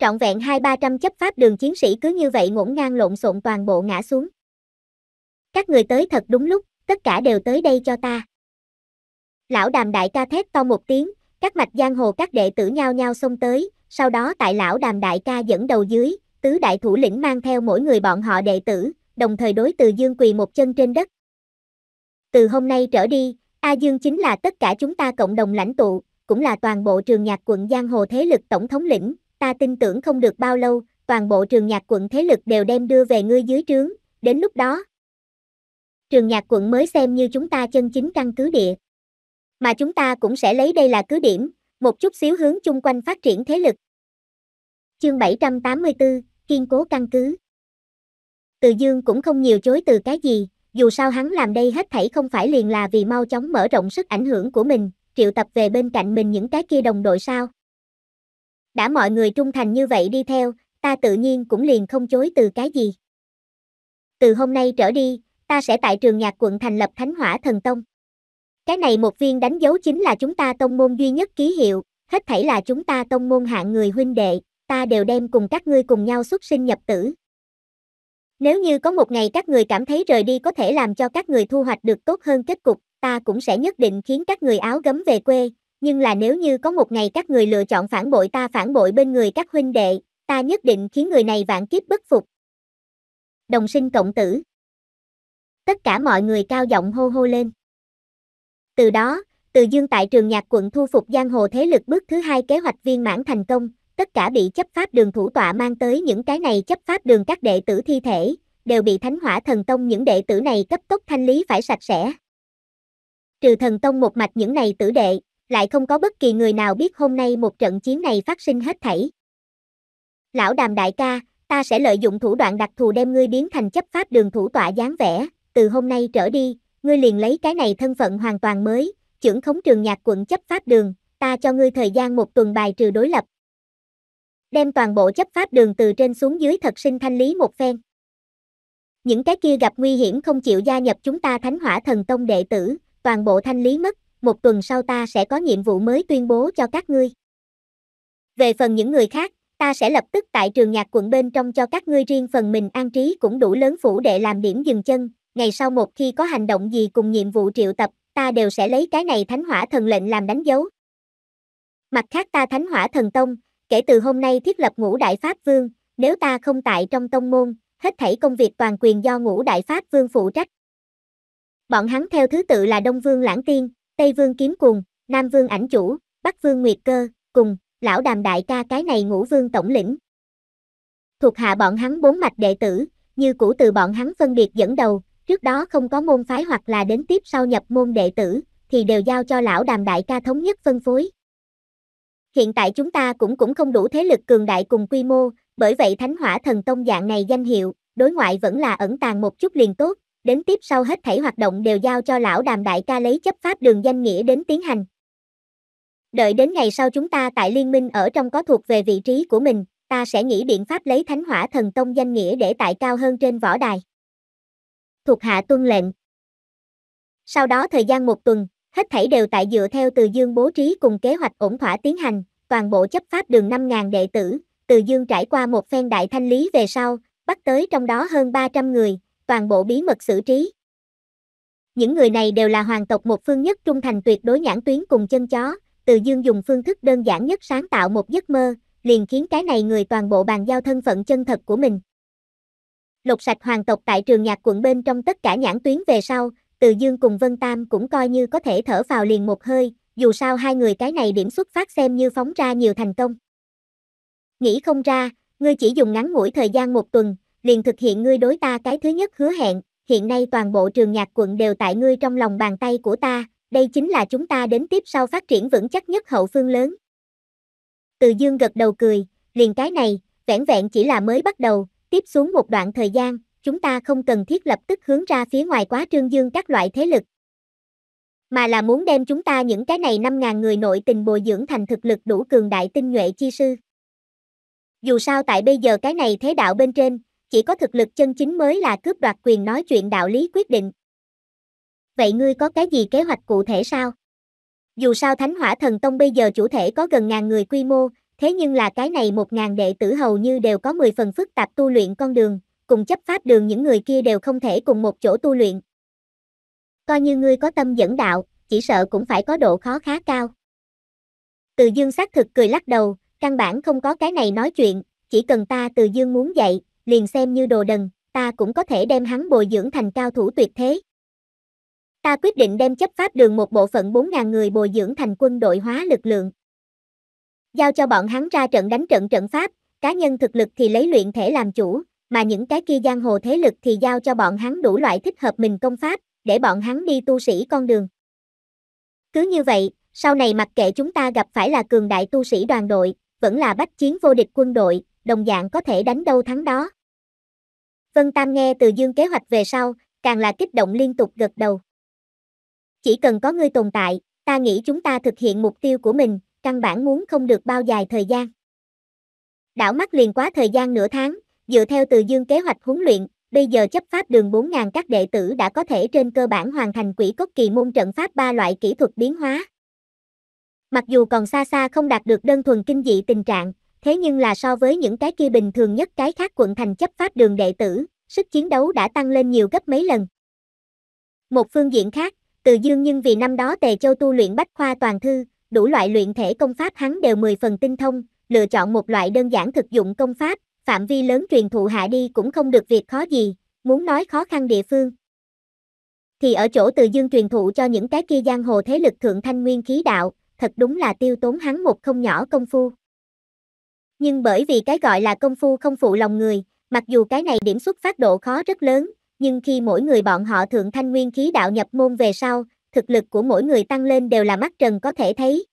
Speaker 1: trọn vẹn hai ba trăm chấp pháp đường chiến sĩ cứ như vậy ngổn ngang lộn xộn toàn bộ ngã xuống. Các người tới thật đúng lúc, tất cả đều tới đây cho ta. Lão đàm đại ca thét to một tiếng, các mạch giang hồ các đệ tử nhao nhao xông tới, sau đó tại lão đàm đại ca dẫn đầu dưới, tứ đại thủ lĩnh mang theo mỗi người bọn họ đệ tử, đồng thời đối từ dương quỳ một chân trên đất. Từ hôm nay trở đi, A Dương chính là tất cả chúng ta cộng đồng lãnh tụ, cũng là toàn bộ trường nhạc quận Giang Hồ thế lực tổng thống lĩnh, ta tin tưởng không được bao lâu, toàn bộ trường nhạc quận thế lực đều đem đưa về ngươi dưới trướng, đến lúc đó. Trường nhạc quận mới xem như chúng ta chân chính căn cứ địa. Mà chúng ta cũng sẽ lấy đây là cứ điểm, một chút xíu hướng chung quanh phát triển thế lực. Chương 784, kiên cố căn cứ. Từ Dương cũng không nhiều chối từ cái gì, dù sao hắn làm đây hết thảy không phải liền là vì mau chóng mở rộng sức ảnh hưởng của mình, triệu tập về bên cạnh mình những cái kia đồng đội sao. Đã mọi người trung thành như vậy đi theo, ta tự nhiên cũng liền không chối từ cái gì. Từ hôm nay trở đi, ta sẽ tại trường nhạc quận thành lập Thánh Hỏa Thần Tông. Cái này một viên đánh dấu chính là chúng ta tông môn duy nhất ký hiệu, hết thảy là chúng ta tông môn hạng người huynh đệ, ta đều đem cùng các ngươi cùng nhau xuất sinh nhập tử. Nếu như có một ngày các người cảm thấy rời đi có thể làm cho các người thu hoạch được tốt hơn kết cục, ta cũng sẽ nhất định khiến các người áo gấm về quê, nhưng là nếu như có một ngày các người lựa chọn phản bội ta phản bội bên người các huynh đệ, ta nhất định khiến người này vạn kiếp bất phục. Đồng sinh cộng tử. Tất cả mọi người cao giọng hô hô lên. Từ đó, từ dương tại trường nhạc quận thu phục giang hồ thế lực bước thứ hai kế hoạch viên mãn thành công, tất cả bị chấp pháp đường thủ tọa mang tới những cái này chấp pháp đường các đệ tử thi thể, đều bị thánh hỏa thần tông những đệ tử này cấp tốc thanh lý phải sạch sẽ. Trừ thần tông một mạch những này tử đệ, lại không có bất kỳ người nào biết hôm nay một trận chiến này phát sinh hết thảy. Lão đàm đại ca, ta sẽ lợi dụng thủ đoạn đặc thù đem ngươi biến thành chấp pháp đường thủ tọa dáng vẻ, từ hôm nay trở đi, ngươi liền lấy cái này thân phận hoàn toàn mới, trưởng khống trường nhạc quận chấp pháp đường, ta cho ngươi thời gian một tuần bài trừ đối lập. Đem toàn bộ chấp pháp đường từ trên xuống dưới thật sinh thanh lý một phen. Những cái kia gặp nguy hiểm không chịu gia nhập chúng ta thánh hỏa thần tông đệ tử, toàn bộ thanh lý mất, một tuần sau ta sẽ có nhiệm vụ mới tuyên bố cho các ngươi. Về phần những người khác, ta sẽ lập tức tại trường nhạc quận bên trong cho các ngươi riêng phần mình an trí cũng đủ lớn phủ để làm điểm dừng chân. Ngày sau một khi có hành động gì cùng nhiệm vụ triệu tập, ta đều sẽ lấy cái này thánh hỏa thần lệnh làm đánh dấu. Mặt khác ta thánh hỏa thần tông, kể từ hôm nay thiết lập ngũ đại pháp vương, nếu ta không tại trong tông môn, hết thảy công việc toàn quyền do ngũ đại pháp vương phụ trách. Bọn hắn theo thứ tự là Đông Vương Lãng Tiên, Tây Vương kiếm cùng Nam Vương ảnh chủ, Bắc Vương nguyệt cơ, cùng, lão đàm đại ca cái này ngũ vương tổng lĩnh. Thuộc hạ bọn hắn bốn mạch đệ tử, như cũ từ bọn hắn phân biệt dẫn đầu, trước đó không có môn phái hoặc là đến tiếp sau nhập môn đệ tử, thì đều giao cho lão đàm đại ca thống nhất phân phối. Hiện tại chúng ta cũng cũng không đủ thế lực cường đại cùng quy mô, bởi vậy Thánh Hỏa Thần Tông dạng này danh hiệu, đối ngoại vẫn là ẩn tàng một chút liền tốt, đến tiếp sau hết thảy hoạt động đều giao cho lão đàm đại ca lấy chấp pháp đường danh nghĩa đến tiến hành. Đợi đến ngày sau chúng ta tại liên minh ở trong có thuộc về vị trí của mình, ta sẽ nghĩ biện pháp lấy thánh hỏa thần tông danh nghĩa để tại cao hơn trên võ đài. Thuộc hạ tuân lệnh. Sau đó thời gian một tuần, hết thảy đều tại dựa theo từ dương bố trí cùng kế hoạch ổn thỏa tiến hành, toàn bộ chấp pháp đường 5.000 đệ tử, từ dương trải qua một phen đại thanh lý về sau, bắt tới trong đó hơn 300 người, toàn bộ bí mật xử trí. Những người này đều là hoàng tộc một phương nhất trung thành tuyệt đối nhãn tuyến cùng chân chó, từ dương dùng phương thức đơn giản nhất sáng tạo một giấc mơ, liền khiến cái này người toàn bộ bàn giao thân phận chân thật của mình. lục sạch hoàng tộc tại trường nhạc quận bên trong tất cả nhãn tuyến về sau, từ dương cùng Vân Tam cũng coi như có thể thở vào liền một hơi, dù sao hai người cái này điểm xuất phát xem như phóng ra nhiều thành công. Nghĩ không ra, ngươi chỉ dùng ngắn ngủi thời gian một tuần, liền thực hiện ngươi đối ta cái thứ nhất hứa hẹn, hiện nay toàn bộ trường nhạc quận đều tại ngươi trong lòng bàn tay của ta, đây chính là chúng ta đến tiếp sau phát triển vững chắc nhất hậu phương lớn. Từ dương gật đầu cười, liền cái này, vẻn vẹn chỉ là mới bắt đầu, tiếp xuống một đoạn thời gian, chúng ta không cần thiết lập tức hướng ra phía ngoài quá trương dương các loại thế lực. Mà là muốn đem chúng ta những cái này 5.000 người nội tình bồi dưỡng thành thực lực đủ cường đại tinh nhuệ chi sư. Dù sao tại bây giờ cái này thế đạo bên trên, chỉ có thực lực chân chính mới là cướp đoạt quyền nói chuyện đạo lý quyết định. Vậy ngươi có cái gì kế hoạch cụ thể sao? Dù sao Thánh Hỏa Thần Tông bây giờ chủ thể có gần ngàn người quy mô, thế nhưng là cái này một ngàn đệ tử hầu như đều có 10 phần phức tạp tu luyện con đường, cùng chấp pháp đường những người kia đều không thể cùng một chỗ tu luyện. Coi như ngươi có tâm dẫn đạo, chỉ sợ cũng phải có độ khó khá cao. Từ dương xác thực cười lắc đầu, căn bản không có cái này nói chuyện, chỉ cần ta từ dương muốn dạy, liền xem như đồ đần, ta cũng có thể đem hắn bồi dưỡng thành cao thủ tuyệt thế. Ta quyết định đem chấp pháp đường một bộ phận 4.000 người bồi dưỡng thành quân đội hóa lực lượng. Giao cho bọn hắn ra trận đánh trận trận pháp, cá nhân thực lực thì lấy luyện thể làm chủ, mà những cái kia giang hồ thế lực thì giao cho bọn hắn đủ loại thích hợp mình công pháp, để bọn hắn đi tu sĩ con đường. Cứ như vậy, sau này mặc kệ chúng ta gặp phải là cường đại tu sĩ đoàn đội, vẫn là bách chiến vô địch quân đội, đồng dạng có thể đánh đâu thắng đó. Vân Tam nghe từ Dương kế hoạch về sau, càng là kích động liên tục gật đầu. Chỉ cần có ngươi tồn tại, ta nghĩ chúng ta thực hiện mục tiêu của mình, căn bản muốn không được bao dài thời gian. Đảo mắt liền quá thời gian nửa tháng, dựa theo từ dương kế hoạch huấn luyện, bây giờ chấp pháp đường 4.000 các đệ tử đã có thể trên cơ bản hoàn thành quỷ cốt kỳ môn trận pháp ba loại kỹ thuật biến hóa. Mặc dù còn xa xa không đạt được đơn thuần kinh dị tình trạng, thế nhưng là so với những cái kia bình thường nhất cái khác quận thành chấp pháp đường đệ tử, sức chiến đấu đã tăng lên nhiều gấp mấy lần. Một phương diện khác, từ dương nhưng vì năm đó Tề Châu tu luyện bách khoa toàn thư, đủ loại luyện thể công pháp hắn đều 10 phần tinh thông, lựa chọn một loại đơn giản thực dụng công pháp, phạm vi lớn truyền thụ hạ đi cũng không được việc khó gì, muốn nói khó khăn địa phương. Thì ở chỗ từ dương truyền thụ cho những cái kia giang hồ thế lực thượng thanh nguyên khí đạo, thật đúng là tiêu tốn hắn một không nhỏ công phu. Nhưng bởi vì cái gọi là công phu không phụ lòng người, mặc dù cái này điểm xuất phát độ khó rất lớn, nhưng khi mỗi người bọn họ thượng thanh nguyên khí đạo nhập môn về sau, thực lực của mỗi người tăng lên đều là mắt trần có thể thấy.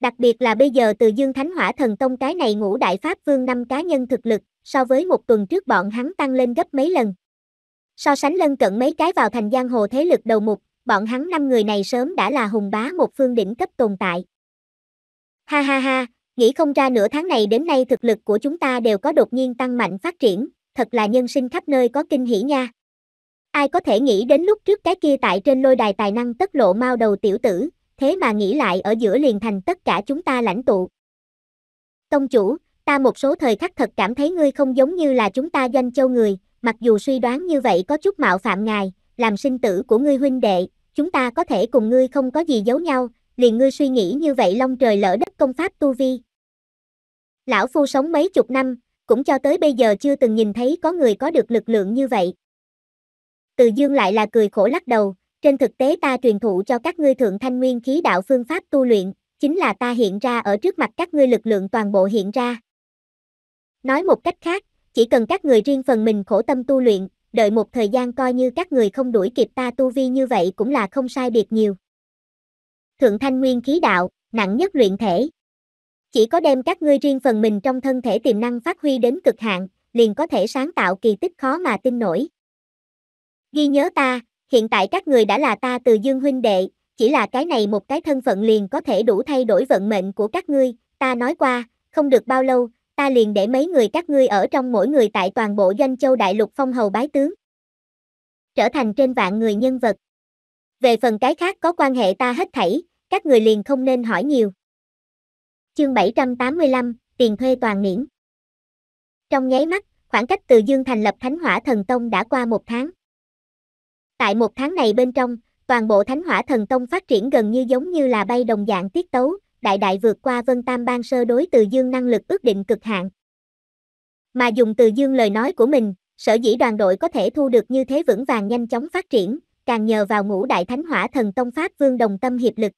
Speaker 1: Đặc biệt là bây giờ từ Dương Thánh Hỏa Thần Tông cái này ngũ đại pháp vương năm cá nhân thực lực, so với một tuần trước bọn hắn tăng lên gấp mấy lần. So sánh lân cận mấy cái vào thành giang hồ thế lực đầu mục, bọn hắn năm người này sớm đã là hùng bá một phương đỉnh cấp tồn tại. Ha ha ha, Nghĩ không ra nửa tháng này đến nay thực lực của chúng ta đều có đột nhiên tăng mạnh phát triển, thật là nhân sinh khắp nơi có kinh hỉ nha. Ai có thể nghĩ đến lúc trước cái kia tại trên lôi đài tài năng tất lộ mau đầu tiểu tử, thế mà nghĩ lại ở giữa liền thành tất cả chúng ta lãnh tụ. Tông chủ, ta một số thời khắc thật cảm thấy ngươi không giống như là chúng ta doanh châu người, mặc dù suy đoán như vậy có chút mạo phạm ngài, làm sinh tử của ngươi huynh đệ, chúng ta có thể cùng ngươi không có gì giấu nhau, liền ngươi suy nghĩ như vậy long trời lỡ đất công pháp tu vi. Lão phu sống mấy chục năm, cũng cho tới bây giờ chưa từng nhìn thấy có người có được lực lượng như vậy. Từ dương lại là cười khổ lắc đầu, trên thực tế ta truyền thụ cho các ngươi thượng thanh nguyên khí đạo phương pháp tu luyện, chính là ta hiện ra ở trước mặt các ngươi lực lượng toàn bộ hiện ra. Nói một cách khác, chỉ cần các người riêng phần mình khổ tâm tu luyện, đợi một thời gian coi như các người không đuổi kịp ta tu vi như vậy cũng là không sai biệt nhiều thượng thanh nguyên khí đạo, nặng nhất luyện thể. Chỉ có đem các ngươi riêng phần mình trong thân thể tiềm năng phát huy đến cực hạn, liền có thể sáng tạo kỳ tích khó mà tin nổi. Ghi nhớ ta, hiện tại các người đã là ta từ dương huynh đệ, chỉ là cái này một cái thân phận liền có thể đủ thay đổi vận mệnh của các ngươi, ta nói qua, không được bao lâu, ta liền để mấy người các ngươi ở trong mỗi người tại toàn bộ doanh châu đại lục phong hầu bái tướng. Trở thành trên vạn người nhân vật. Về phần cái khác có quan hệ ta hết thảy, các người liền không nên hỏi nhiều. Chương 785, tiền thuê toàn miễn. Trong nháy mắt, khoảng cách từ Dương thành lập Thánh Hỏa Thần Tông đã qua một tháng. Tại một tháng này bên trong, toàn bộ Thánh Hỏa Thần Tông phát triển gần như giống như là bay đồng dạng tiết tấu, đại đại vượt qua Vân Tam Bang sơ đối từ Dương năng lực ước định cực hạn. Mà dùng từ Dương lời nói của mình, sở dĩ đoàn đội có thể thu được như thế vững vàng nhanh chóng phát triển, càng nhờ vào ngũ đại thánh hỏa thần tông Pháp Vương đồng tâm hiệp lực.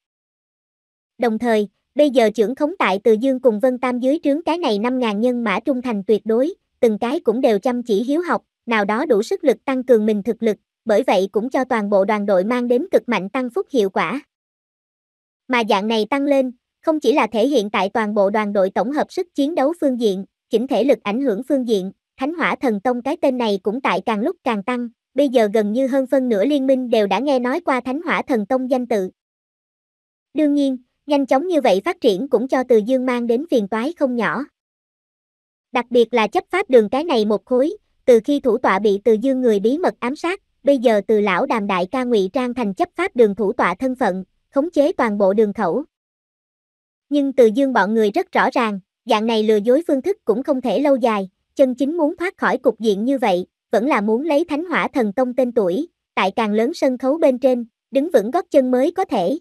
Speaker 1: Đồng thời, bây giờ trưởng khống tại Từ Dương cùng Vân Tam dưới trướng cái này 5.000 nhân mã trung thành tuyệt đối, từng cái cũng đều chăm chỉ hiếu học, nào đó đủ sức lực tăng cường mình thực lực, bởi vậy cũng cho toàn bộ đoàn đội mang đến cực mạnh tăng phúc hiệu quả. Mà dạng này tăng lên, không chỉ là thể hiện tại toàn bộ đoàn đội tổng hợp sức chiến đấu phương diện, chỉnh thể lực ảnh hưởng phương diện, Thánh Hỏa Thần Tông cái tên này cũng tại càng lúc càng tăng, bây giờ gần như hơn phân nửa liên minh đều đã nghe nói qua Thánh Hỏa Thần Tông danh tự. Đương nhiên, nhanh chóng như vậy phát triển cũng cho Từ Dương mang đến phiền toái không nhỏ. Đặc biệt là chấp pháp đường cái này một khối, từ khi thủ tọa bị Từ Dương người bí mật ám sát, bây giờ từ lão đàm đại ca ngụy trang thành chấp pháp đường thủ tọa thân phận, khống chế toàn bộ đường khẩu. Nhưng Từ Dương bọn người rất rõ ràng, dạng này lừa dối phương thức cũng không thể lâu dài, chân chính muốn thoát khỏi cục diện như vậy, vẫn là muốn lấy Thánh Hỏa Thần Tông tên tuổi, tại càng lớn sân khấu bên trên, đứng vững gót chân mới có thể.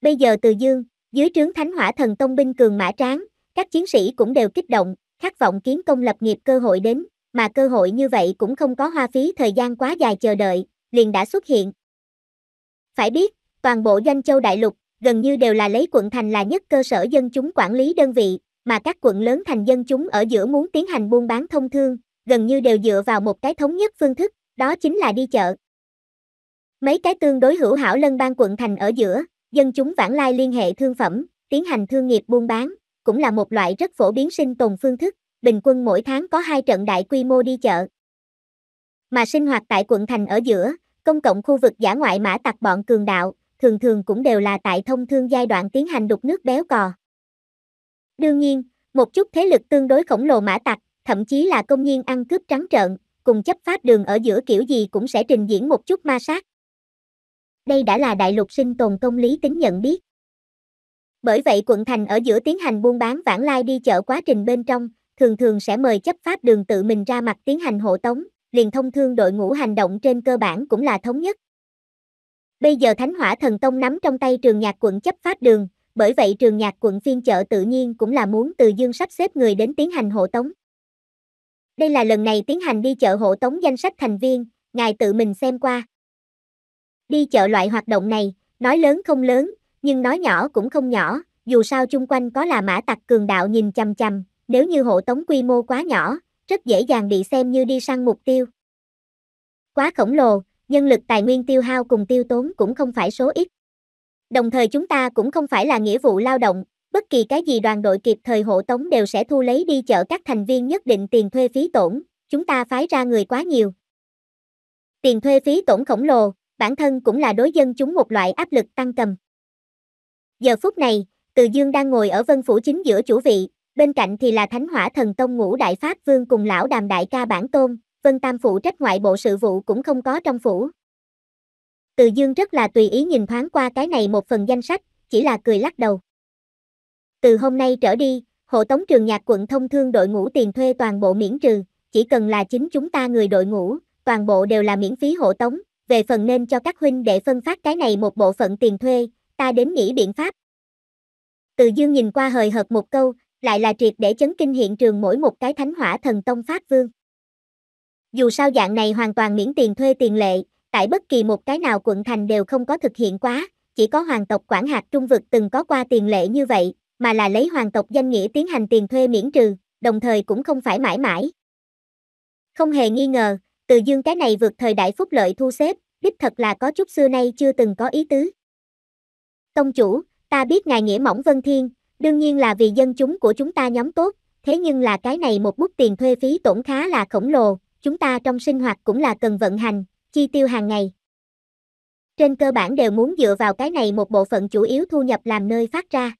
Speaker 1: Bây giờ Từ Dương, dưới trướng Thánh Hỏa Thần Tông binh cường mã tráng, các chiến sĩ cũng đều kích động, khát vọng kiến công lập nghiệp cơ hội đến, mà cơ hội như vậy cũng không có hoa phí thời gian quá dài chờ đợi, liền đã xuất hiện. Phải biết, toàn bộ doanh châu đại lục, gần như đều là lấy quận thành là nhất cơ sở dân chúng quản lý đơn vị, mà các quận lớn thành dân chúng ở giữa muốn tiến hành buôn bán thông thương, gần như đều dựa vào một cái thống nhất phương thức, đó chính là đi chợ. Mấy cái tương đối hữu hảo lân bang quận thành ở giữa, dân chúng vãng lai liên hệ thương phẩm, tiến hành thương nghiệp buôn bán, cũng là một loại rất phổ biến sinh tồn phương thức, bình quân mỗi tháng có hai trận đại quy mô đi chợ. Mà sinh hoạt tại quận thành ở giữa, công cộng khu vực giả ngoại mã tặc bọn cường đạo, thường thường cũng đều là tại thông thương giai đoạn tiến hành đục nước béo cò. Đương nhiên, một chút thế lực tương đối khổng lồ mã tặc, thậm chí là công nhiên ăn cướp trắng trợn, cùng chấp pháp đường ở giữa kiểu gì cũng sẽ trình diễn một chút ma sát. Đây đã là đại lục sinh tồn công lý tính nhận biết. Bởi vậy quận thành ở giữa tiến hành buôn bán vãng lai đi chợ quá trình bên trong, thường thường sẽ mời chấp pháp đường tự mình ra mặt tiến hành hộ tống, liền thông thương đội ngũ hành động trên cơ bản cũng là thống nhất. Bây giờ Thánh Hỏa Thần Tông nắm trong tay trường nhạc quận chấp pháp đường, bởi vậy trường nhạc quận phiên chợ tự nhiên cũng là muốn từ dương sắp xếp người đến tiến hành hộ tống. Đây là lần này tiến hành đi chợ hộ tống danh sách thành viên, ngài tự mình xem qua. Đi chợ loại hoạt động này, nói lớn không lớn, nhưng nói nhỏ cũng không nhỏ, dù sao chung quanh có là mã tặc cường đạo nhìn chằm chằm, nếu như hộ tống quy mô quá nhỏ, rất dễ dàng bị xem như đi săn mục tiêu. Quá khổng lồ, nhân lực tài nguyên tiêu hao cùng tiêu tốn cũng không phải số ít. Đồng thời chúng ta cũng không phải là nghĩa vụ lao động, bất kỳ cái gì đoàn đội kịp thời hộ tống đều sẽ thu lấy đi chở các thành viên nhất định tiền thuê phí tổn, chúng ta phái ra người quá nhiều. Tiền thuê phí tổn khổng lồ, bản thân cũng là đối dân chúng một loại áp lực tăng cầm. Giờ phút này, Từ Dương đang ngồi ở vân phủ chính giữa chủ vị, bên cạnh thì là Thánh Hỏa Thần Tông Ngũ Đại Pháp Vương cùng lão Đàm Đại Ca Bản Tôn, Vân Tam phụ trách ngoại bộ sự vụ cũng không có trong phủ. Từ Dương rất là tùy ý nhìn thoáng qua cái này một phần danh sách, chỉ là cười lắc đầu từ hôm nay trở đi, hộ tống trường nhạc quận thông thương đội ngũ tiền thuê toàn bộ miễn trừ, chỉ cần là chính chúng ta người đội ngũ, toàn bộ đều là miễn phí hộ tống, về phần nên cho các huynh để phân phát cái này một bộ phận tiền thuê, ta đến nghĩ biện pháp. Từ dương nhìn qua hời hợt một câu, lại là triệt để chấn kinh hiện trường mỗi một cái thánh hỏa thần tông pháp vương. Dù sao dạng này hoàn toàn miễn tiền thuê tiền lệ, tại bất kỳ một cái nào quận thành đều không có thực hiện quá, chỉ có hoàng tộc quản hạt trung vực từng có qua tiền lệ như vậy, mà là lấy hoàng tộc danh nghĩa tiến hành tiền thuê miễn trừ, đồng thời cũng không phải mãi mãi. Không hề nghi ngờ, từ dương cái này vượt thời đại phúc lợi thu xếp, đích thật là có chút xưa nay chưa từng có ý tứ. Tông chủ, ta biết ngài nghĩa mỏng vân thiên, đương nhiên là vì dân chúng của chúng ta nhóm tốt, thế nhưng là cái này một bút tiền thuê phí tổn khá là khổng lồ, chúng ta trong sinh hoạt cũng là cần vận hành, chi tiêu hàng ngày. Trên cơ bản đều muốn dựa vào cái này một bộ phận chủ yếu thu nhập làm nơi phát ra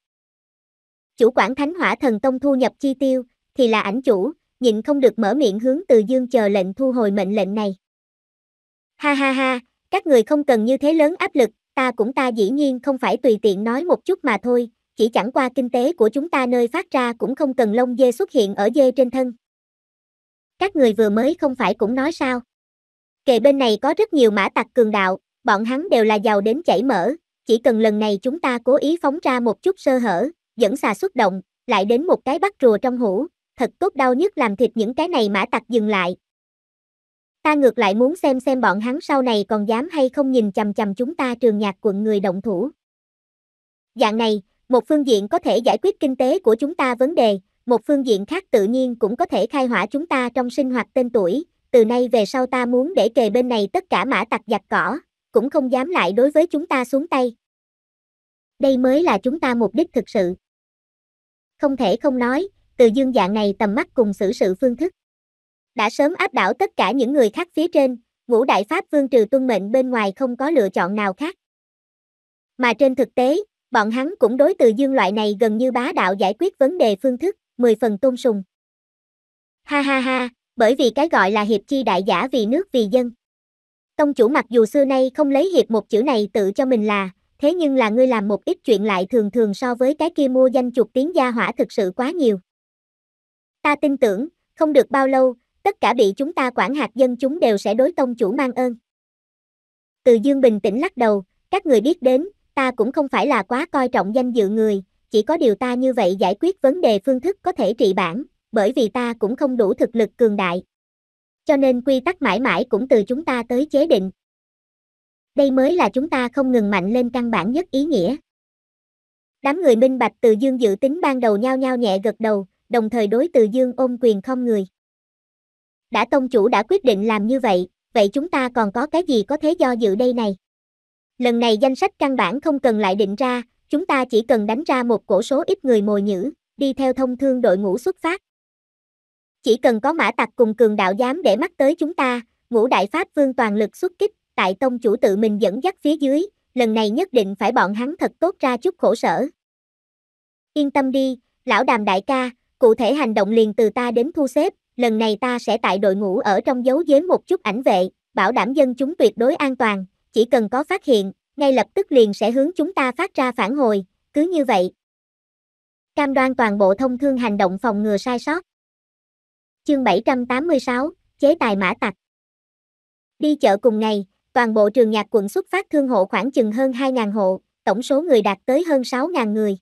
Speaker 1: chủ quản thánh hỏa thần tông thu nhập chi tiêu, thì là ảnh chủ, nhìn không được mở miệng hướng từ dương chờ lệnh thu hồi mệnh lệnh này. Ha ha ha, các người không cần như thế lớn áp lực, ta cũng ta dĩ nhiên không phải tùy tiện nói một chút mà thôi, chỉ chẳng qua kinh tế của chúng ta nơi phát ra cũng không cần lông dê xuất hiện ở dê trên thân. Các người vừa mới không phải cũng nói sao. Kề bên này có rất nhiều mã tặc cường đạo, bọn hắn đều là giàu đến chảy mỡ, chỉ cần lần này chúng ta cố ý phóng ra một chút sơ hở, dẫn xà xuất động, lại đến một cái bắt rùa trong hũ, thật tốt đau nhất làm thịt những cái này mã tặc dừng lại. Ta ngược lại muốn xem xem bọn hắn sau này còn dám hay không nhìn chầm chầm chúng ta trường nhạc quận người động thủ. Dạng này, một phương diện có thể giải quyết kinh tế của chúng ta vấn đề, một phương diện khác tự nhiên cũng có thể khai hỏa chúng ta trong sinh hoạt tên tuổi, từ nay về sau ta muốn để kề bên này tất cả mã tặc giặt cỏ, cũng không dám lại đối với chúng ta xuống tay. Đây mới là chúng ta mục đích thực sự không thể không nói, từ dương dạng này tầm mắt cùng xử sự phương thức. Đã sớm áp đảo tất cả những người khác phía trên, ngũ đại pháp vương trừ tuân mệnh bên ngoài không có lựa chọn nào khác. Mà trên thực tế, bọn hắn cũng đối từ dương loại này gần như bá đạo giải quyết vấn đề phương thức, mười phần tôn sùng. Ha ha ha, bởi vì cái gọi là hiệp chi đại giả vì nước vì dân. Tông chủ mặc dù xưa nay không lấy hiệp một chữ này tự cho mình là, thế nhưng là ngươi làm một ít chuyện lại thường thường so với cái kia mua danh chuột tiếng gia hỏa thực sự quá nhiều. Ta tin tưởng, không được bao lâu, tất cả bị chúng ta quản hạt dân chúng đều sẽ đối tông chủ mang ơn. Từ Dương bình tĩnh lắc đầu, các người biết đến, ta cũng không phải là quá coi trọng danh dự người, chỉ có điều ta như vậy giải quyết vấn đề phương thức có thể trị bản, bởi vì ta cũng không đủ thực lực cường đại. Cho nên quy tắc mãi mãi cũng từ chúng ta tới chế định đây mới là chúng ta không ngừng mạnh lên căn bản nhất ý nghĩa. Đám người minh bạch từ dương dự tính ban đầu nhao nhao nhẹ gật đầu, đồng thời đối từ dương ôm quyền không người. Đã tông chủ đã quyết định làm như vậy, vậy chúng ta còn có cái gì có thế do dự đây này? Lần này danh sách căn bản không cần lại định ra, chúng ta chỉ cần đánh ra một cổ số ít người mồi nhữ, đi theo thông thương đội ngũ xuất phát. Chỉ cần có mã tặc cùng cường đạo dám để mắt tới chúng ta, ngũ đại pháp vương toàn lực xuất kích, tại tông chủ tự mình dẫn dắt phía dưới, lần này nhất định phải bọn hắn thật tốt ra chút khổ sở. Yên tâm đi, lão đàm đại ca, cụ thể hành động liền từ ta đến thu xếp, lần này ta sẽ tại đội ngũ ở trong dấu giếm một chút ảnh vệ, bảo đảm dân chúng tuyệt đối an toàn, chỉ cần có phát hiện, ngay lập tức liền sẽ hướng chúng ta phát ra phản hồi, cứ như vậy. Cam đoan toàn bộ thông thương hành động phòng ngừa sai sót. Chương 786, chế tài mã tặc. Đi chợ cùng ngày, Toàn bộ trường nhạc quận xuất phát thương hộ khoảng chừng hơn 2.000 hộ, tổng số người đạt tới hơn 6.000 người.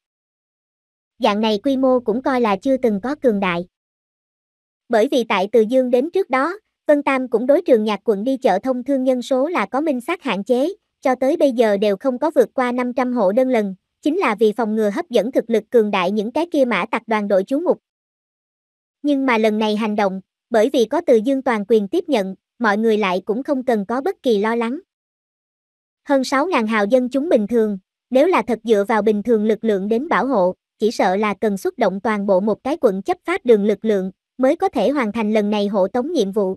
Speaker 1: Dạng này quy mô cũng coi là chưa từng có cường đại. Bởi vì tại Từ Dương đến trước đó, Vân Tam cũng đối trường nhạc quận đi chợ thông thương nhân số là có minh xác hạn chế, cho tới bây giờ đều không có vượt qua 500 hộ đơn lần, chính là vì phòng ngừa hấp dẫn thực lực cường đại những cái kia mã tặc đoàn đội chú mục. Nhưng mà lần này hành động, bởi vì có Từ Dương toàn quyền tiếp nhận, mọi người lại cũng không cần có bất kỳ lo lắng. Hơn 6.000 hào dân chúng bình thường, nếu là thật dựa vào bình thường lực lượng đến bảo hộ, chỉ sợ là cần xuất động toàn bộ một cái quận chấp pháp đường lực lượng, mới có thể hoàn thành lần này hộ tống nhiệm vụ.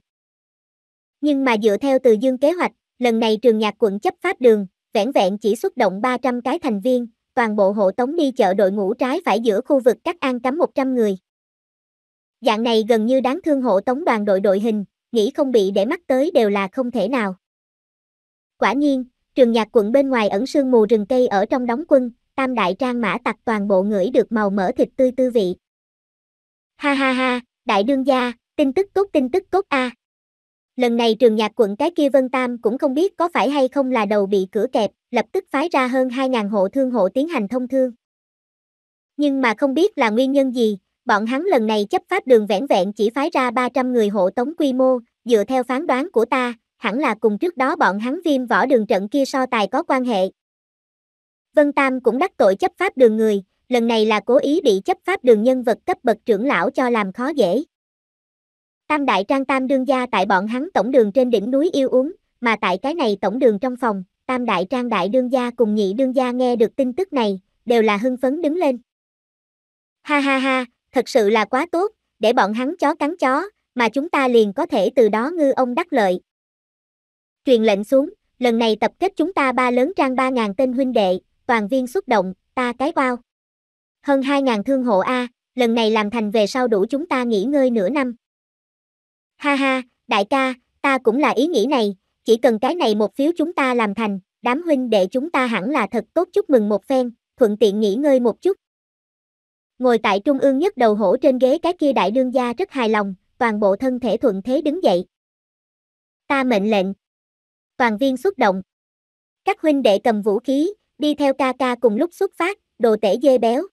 Speaker 1: Nhưng mà dựa theo từ dương kế hoạch, lần này trường nhạc quận chấp pháp đường, vẻn vẹn chỉ xuất động 300 cái thành viên, toàn bộ hộ tống đi chợ đội ngũ trái phải giữa khu vực các an cắm 100 người. Dạng này gần như đáng thương hộ tống đoàn đội đội hình, nghĩ không bị để mắt tới đều là không thể nào. Quả nhiên, trường nhạc quận bên ngoài ẩn sương mù rừng cây ở trong đóng quân, tam đại trang mã tặc toàn bộ ngửi được màu mỡ thịt tươi tư vị. Ha ha ha, đại đương gia, tin tức cốt tin tức cốt a. À. Lần này trường nhạc quận cái kia Vân Tam cũng không biết có phải hay không là đầu bị cửa kẹp, lập tức phái ra hơn 2.000 hộ thương hộ tiến hành thông thương. Nhưng mà không biết là nguyên nhân gì, Bọn hắn lần này chấp pháp đường vẻn vẹn chỉ phái ra 300 người hộ tống quy mô, dựa theo phán đoán của ta, hẳn là cùng trước đó bọn hắn viêm võ đường trận kia so tài có quan hệ. Vân Tam cũng đắc tội chấp pháp đường người, lần này là cố ý bị chấp pháp đường nhân vật cấp bậc trưởng lão cho làm khó dễ. Tam đại trang tam đương gia tại bọn hắn tổng đường trên đỉnh núi yêu uống, mà tại cái này tổng đường trong phòng, tam đại trang đại đương gia cùng nhị đương gia nghe được tin tức này, đều là hưng phấn đứng lên. Ha ha ha, thật sự là quá tốt, để bọn hắn chó cắn chó, mà chúng ta liền có thể từ đó ngư ông đắc lợi. Truyền lệnh xuống, lần này tập kết chúng ta ba lớn trang ba ngàn tên huynh đệ, toàn viên xúc động, ta cái bao Hơn hai ngàn thương hộ A, lần này làm thành về sau đủ chúng ta nghỉ ngơi nửa năm. Ha ha, đại ca, ta cũng là ý nghĩ này, chỉ cần cái này một phiếu chúng ta làm thành, đám huynh đệ chúng ta hẳn là thật tốt chúc mừng một phen, thuận tiện nghỉ ngơi một chút. Ngồi tại trung ương nhất đầu hổ trên ghế cái kia đại đương gia rất hài lòng, toàn bộ thân thể thuận thế đứng dậy. Ta mệnh lệnh. Toàn viên xuất động. Các huynh đệ cầm vũ khí, đi theo ca ca cùng lúc xuất phát, đồ tể dê béo.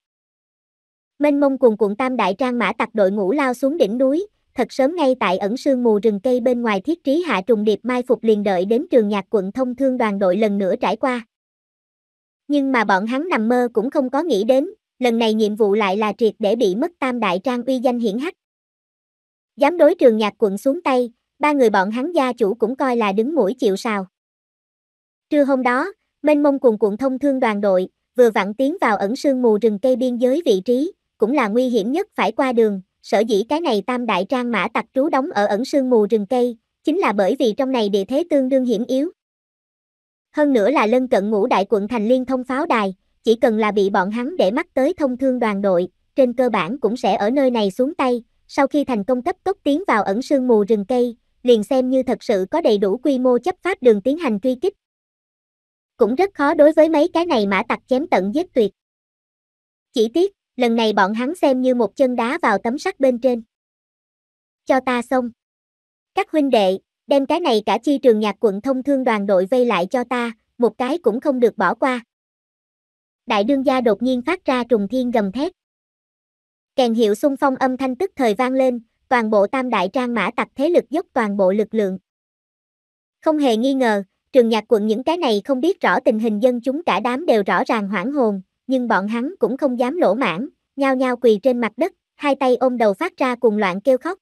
Speaker 1: Mênh mông cuồn cuộn tam đại trang mã tặc đội ngũ lao xuống đỉnh núi, thật sớm ngay tại ẩn sương mù rừng cây bên ngoài thiết trí hạ trùng điệp mai phục liền đợi đến trường nhạc quận thông thương đoàn đội lần nữa trải qua. Nhưng mà bọn hắn nằm mơ cũng không có nghĩ đến, lần này nhiệm vụ lại là triệt để bị mất tam đại trang uy danh hiển hách. Dám đối trường nhạc quận xuống tay, ba người bọn hắn gia chủ cũng coi là đứng mũi chịu sào. Trưa hôm đó, mênh mông cùng cuộn thông thương đoàn đội, vừa vặn tiến vào ẩn sương mù rừng cây biên giới vị trí, cũng là nguy hiểm nhất phải qua đường, sở dĩ cái này tam đại trang mã tặc trú đóng ở ẩn sương mù rừng cây, chính là bởi vì trong này địa thế tương đương hiểm yếu. Hơn nữa là lân cận ngũ đại quận thành liên thông pháo đài, chỉ cần là bị bọn hắn để mắt tới thông thương đoàn đội, trên cơ bản cũng sẽ ở nơi này xuống tay, sau khi thành công cấp tốc tiến vào ẩn sương mù rừng cây, liền xem như thật sự có đầy đủ quy mô chấp pháp đường tiến hành truy kích. Cũng rất khó đối với mấy cái này mã tặc chém tận giết tuyệt. Chỉ tiếc, lần này bọn hắn xem như một chân đá vào tấm sắt bên trên. Cho ta xong. Các huynh đệ, đem cái này cả chi trường nhạc quận thông thương đoàn đội vây lại cho ta, một cái cũng không được bỏ qua đại đương gia đột nhiên phát ra trùng thiên gầm thét. Kèn hiệu xung phong âm thanh tức thời vang lên, toàn bộ tam đại trang mã tặc thế lực dốc toàn bộ lực lượng. Không hề nghi ngờ, trường nhạc quận những cái này không biết rõ tình hình dân chúng cả đám đều rõ ràng hoảng hồn, nhưng bọn hắn cũng không dám lỗ mãn, nhao nhao quỳ trên mặt đất, hai tay ôm đầu phát ra cùng loạn kêu khóc.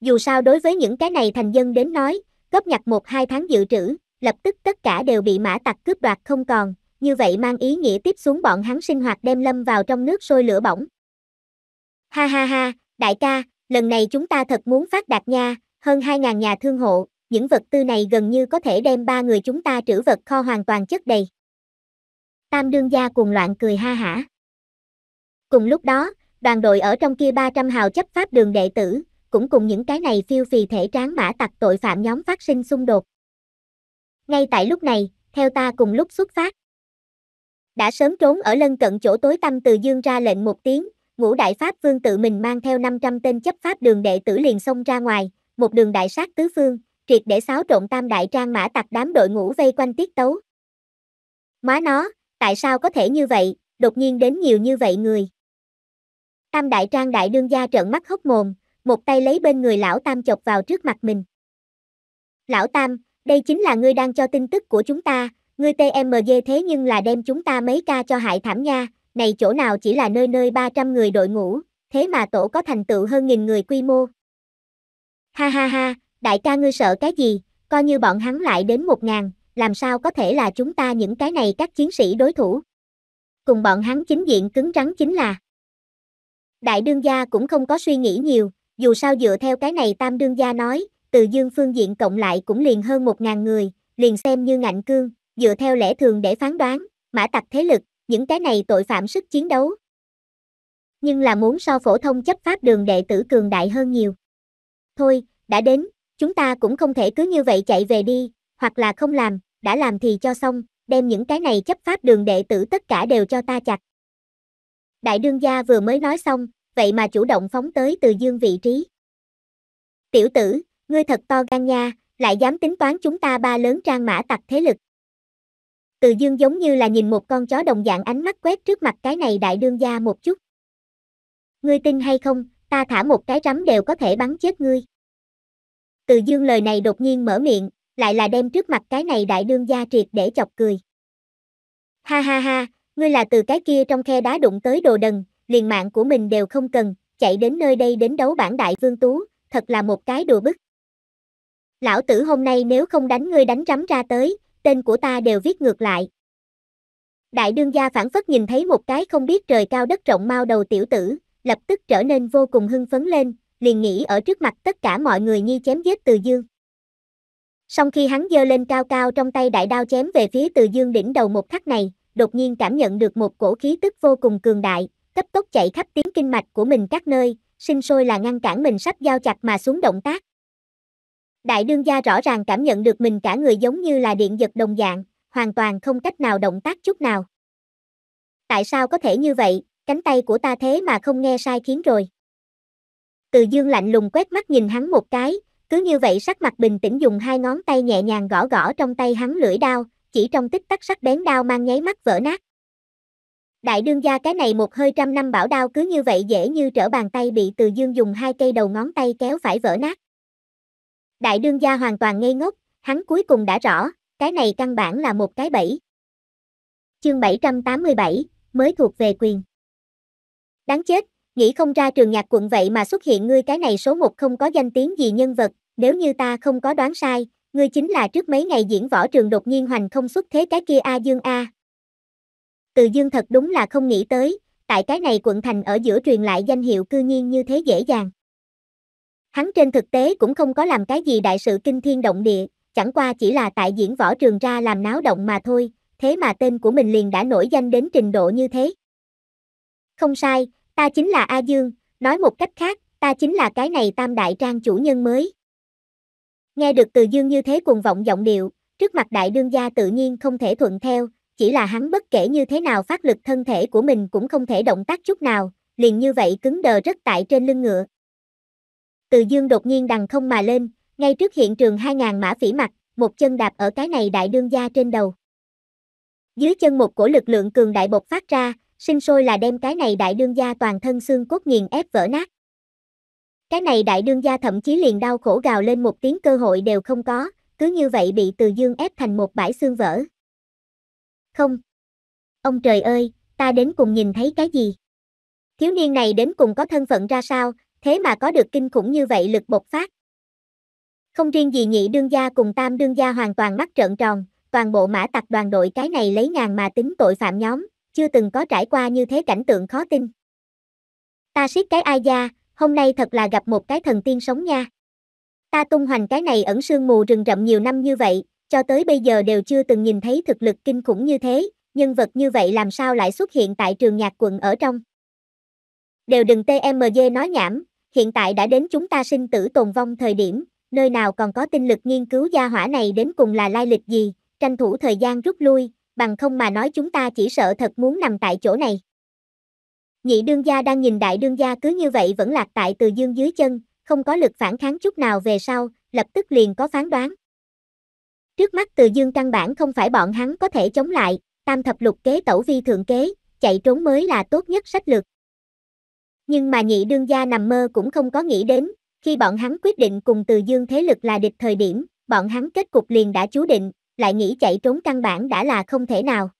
Speaker 1: Dù sao đối với những cái này thành dân đến nói, cấp nhặt một hai tháng dự trữ, lập tức tất cả đều bị mã tặc cướp đoạt không còn, như vậy mang ý nghĩa tiếp xuống bọn hắn sinh hoạt đem lâm vào trong nước sôi lửa bỏng. Ha ha ha, đại ca, lần này chúng ta thật muốn phát đạt nha, hơn 2.000 nhà thương hộ, những vật tư này gần như có thể đem ba người chúng ta trữ vật kho hoàn toàn chất đầy. Tam đương gia cùng loạn cười ha hả. Cùng lúc đó, đoàn đội ở trong kia 300 hào chấp pháp đường đệ tử, cũng cùng những cái này phiêu phì thể tráng mã tặc tội phạm nhóm phát sinh xung đột. Ngay tại lúc này, theo ta cùng lúc xuất phát đã sớm trốn ở lân cận chỗ tối tăm từ dương ra lệnh một tiếng, ngũ đại pháp vương tự mình mang theo 500 tên chấp pháp đường đệ tử liền xông ra ngoài, một đường đại sát tứ phương, triệt để xáo trộn tam đại trang mã tặc đám đội ngũ vây quanh tiết tấu. Má nó, tại sao có thể như vậy, đột nhiên đến nhiều như vậy người. Tam đại trang đại đương gia trợn mắt hốc mồm, một tay lấy bên người lão tam chọc vào trước mặt mình. Lão tam, đây chính là ngươi đang cho tin tức của chúng ta, Ngươi TMG thế nhưng là đem chúng ta mấy ca cho hại thảm nha, này chỗ nào chỉ là nơi nơi 300 người đội ngũ, thế mà tổ có thành tựu hơn nghìn người quy mô. Ha ha ha, đại ca ngươi sợ cái gì, coi như bọn hắn lại đến 1 ngàn làm sao có thể là chúng ta những cái này các chiến sĩ đối thủ. Cùng bọn hắn chính diện cứng rắn chính là. Đại đương gia cũng không có suy nghĩ nhiều, dù sao dựa theo cái này tam đương gia nói, từ dương phương diện cộng lại cũng liền hơn 1 ngàn người, liền xem như ngạnh cương, dựa theo lẽ thường để phán đoán, mã tặc thế lực, những cái này tội phạm sức chiến đấu. Nhưng là muốn so phổ thông chấp pháp đường đệ tử cường đại hơn nhiều. Thôi, đã đến, chúng ta cũng không thể cứ như vậy chạy về đi, hoặc là không làm, đã làm thì cho xong, đem những cái này chấp pháp đường đệ tử tất cả đều cho ta chặt. Đại đương gia vừa mới nói xong, vậy mà chủ động phóng tới từ dương vị trí. Tiểu tử, ngươi thật to gan nha, lại dám tính toán chúng ta ba lớn trang mã tặc thế lực. Từ dương giống như là nhìn một con chó đồng dạng ánh mắt quét trước mặt cái này đại đương gia một chút. Ngươi tin hay không, ta thả một cái rắm đều có thể bắn chết ngươi. Từ dương lời này đột nhiên mở miệng, lại là đem trước mặt cái này đại đương gia triệt để chọc cười. Ha ha ha, ngươi là từ cái kia trong khe đá đụng tới đồ đần, liền mạng của mình đều không cần, chạy đến nơi đây đến đấu bản đại vương tú, thật là một cái đùa bức. Lão tử hôm nay nếu không đánh ngươi đánh rắm ra tới, tên của ta đều viết ngược lại. Đại đương gia phản phất nhìn thấy một cái không biết trời cao đất rộng mau đầu tiểu tử, lập tức trở nên vô cùng hưng phấn lên, liền nghĩ ở trước mặt tất cả mọi người nhi chém giết từ dương. Song khi hắn giơ lên cao cao trong tay đại đao chém về phía từ dương đỉnh đầu một khắc này, đột nhiên cảm nhận được một cổ khí tức vô cùng cường đại, cấp tốc chạy khắp tiếng kinh mạch của mình các nơi, sinh sôi là ngăn cản mình sắp giao chặt mà xuống động tác. Đại đương gia rõ ràng cảm nhận được mình cả người giống như là điện giật đồng dạng, hoàn toàn không cách nào động tác chút nào. Tại sao có thể như vậy, cánh tay của ta thế mà không nghe sai khiến rồi. Từ dương lạnh lùng quét mắt nhìn hắn một cái, cứ như vậy sắc mặt bình tĩnh dùng hai ngón tay nhẹ nhàng gõ gõ trong tay hắn lưỡi đao, chỉ trong tích tắc sắc bén đao mang nháy mắt vỡ nát. Đại đương gia cái này một hơi trăm năm bảo đao cứ như vậy dễ như trở bàn tay bị từ dương dùng hai cây đầu ngón tay kéo phải vỡ nát. Đại đương gia hoàn toàn ngây ngốc, hắn cuối cùng đã rõ, cái này căn bản là một cái bẫy. Chương 787, mới thuộc về quyền. Đáng chết, nghĩ không ra trường nhạc quận vậy mà xuất hiện ngươi cái này số một không có danh tiếng gì nhân vật, nếu như ta không có đoán sai, ngươi chính là trước mấy ngày diễn võ trường đột nhiên hoành không xuất thế cái kia A Dương A. Từ Dương thật đúng là không nghĩ tới, tại cái này quận thành ở giữa truyền lại danh hiệu cư nhiên như thế dễ dàng. Hắn trên thực tế cũng không có làm cái gì đại sự kinh thiên động địa, chẳng qua chỉ là tại diễn võ trường ra làm náo động mà thôi, thế mà tên của mình liền đã nổi danh đến trình độ như thế. Không sai, ta chính là A Dương, nói một cách khác, ta chính là cái này tam đại trang chủ nhân mới. Nghe được từ Dương như thế cuồng vọng giọng điệu, trước mặt đại đương gia tự nhiên không thể thuận theo, chỉ là hắn bất kể như thế nào phát lực thân thể của mình cũng không thể động tác chút nào, liền như vậy cứng đờ rất tại trên lưng ngựa. Từ dương đột nhiên đằng không mà lên, ngay trước hiện trường 2.000 mã phỉ mặt, một chân đạp ở cái này đại đương gia trên đầu. Dưới chân một cổ lực lượng cường đại bộc phát ra, sinh sôi là đem cái này đại đương gia toàn thân xương cốt nghiền ép vỡ nát. Cái này đại đương gia thậm chí liền đau khổ gào lên một tiếng cơ hội đều không có, cứ như vậy bị từ dương ép thành một bãi xương vỡ. Không. Ông trời ơi, ta đến cùng nhìn thấy cái gì? Thiếu niên này đến cùng có thân phận ra sao, thế mà có được kinh khủng như vậy lực bộc phát. Không riêng gì nhị đương gia cùng tam đương gia hoàn toàn mắt trợn tròn, toàn bộ mã tặc đoàn đội cái này lấy ngàn mà tính tội phạm nhóm, chưa từng có trải qua như thế cảnh tượng khó tin. Ta siết cái ai gia hôm nay thật là gặp một cái thần tiên sống nha. Ta tung hoành cái này ẩn sương mù rừng rậm nhiều năm như vậy, cho tới bây giờ đều chưa từng nhìn thấy thực lực kinh khủng như thế, nhân vật như vậy làm sao lại xuất hiện tại trường nhạc quận ở trong. Đều đừng TMG nói nhảm, hiện tại đã đến chúng ta sinh tử tồn vong thời điểm, nơi nào còn có tinh lực nghiên cứu gia hỏa này đến cùng là lai lịch gì, tranh thủ thời gian rút lui, bằng không mà nói chúng ta chỉ sợ thật muốn nằm tại chỗ này. Nhị đương gia đang nhìn đại đương gia cứ như vậy vẫn lạc tại từ dương dưới chân, không có lực phản kháng chút nào về sau, lập tức liền có phán đoán. Trước mắt từ dương căn bản không phải bọn hắn có thể chống lại, tam thập lục kế tẩu vi thượng kế, chạy trốn mới là tốt nhất sách lược nhưng mà nhị đương gia nằm mơ cũng không có nghĩ đến, khi bọn hắn quyết định cùng từ dương thế lực là địch thời điểm, bọn hắn kết cục liền đã chú định, lại nghĩ chạy trốn căn bản đã là không thể nào.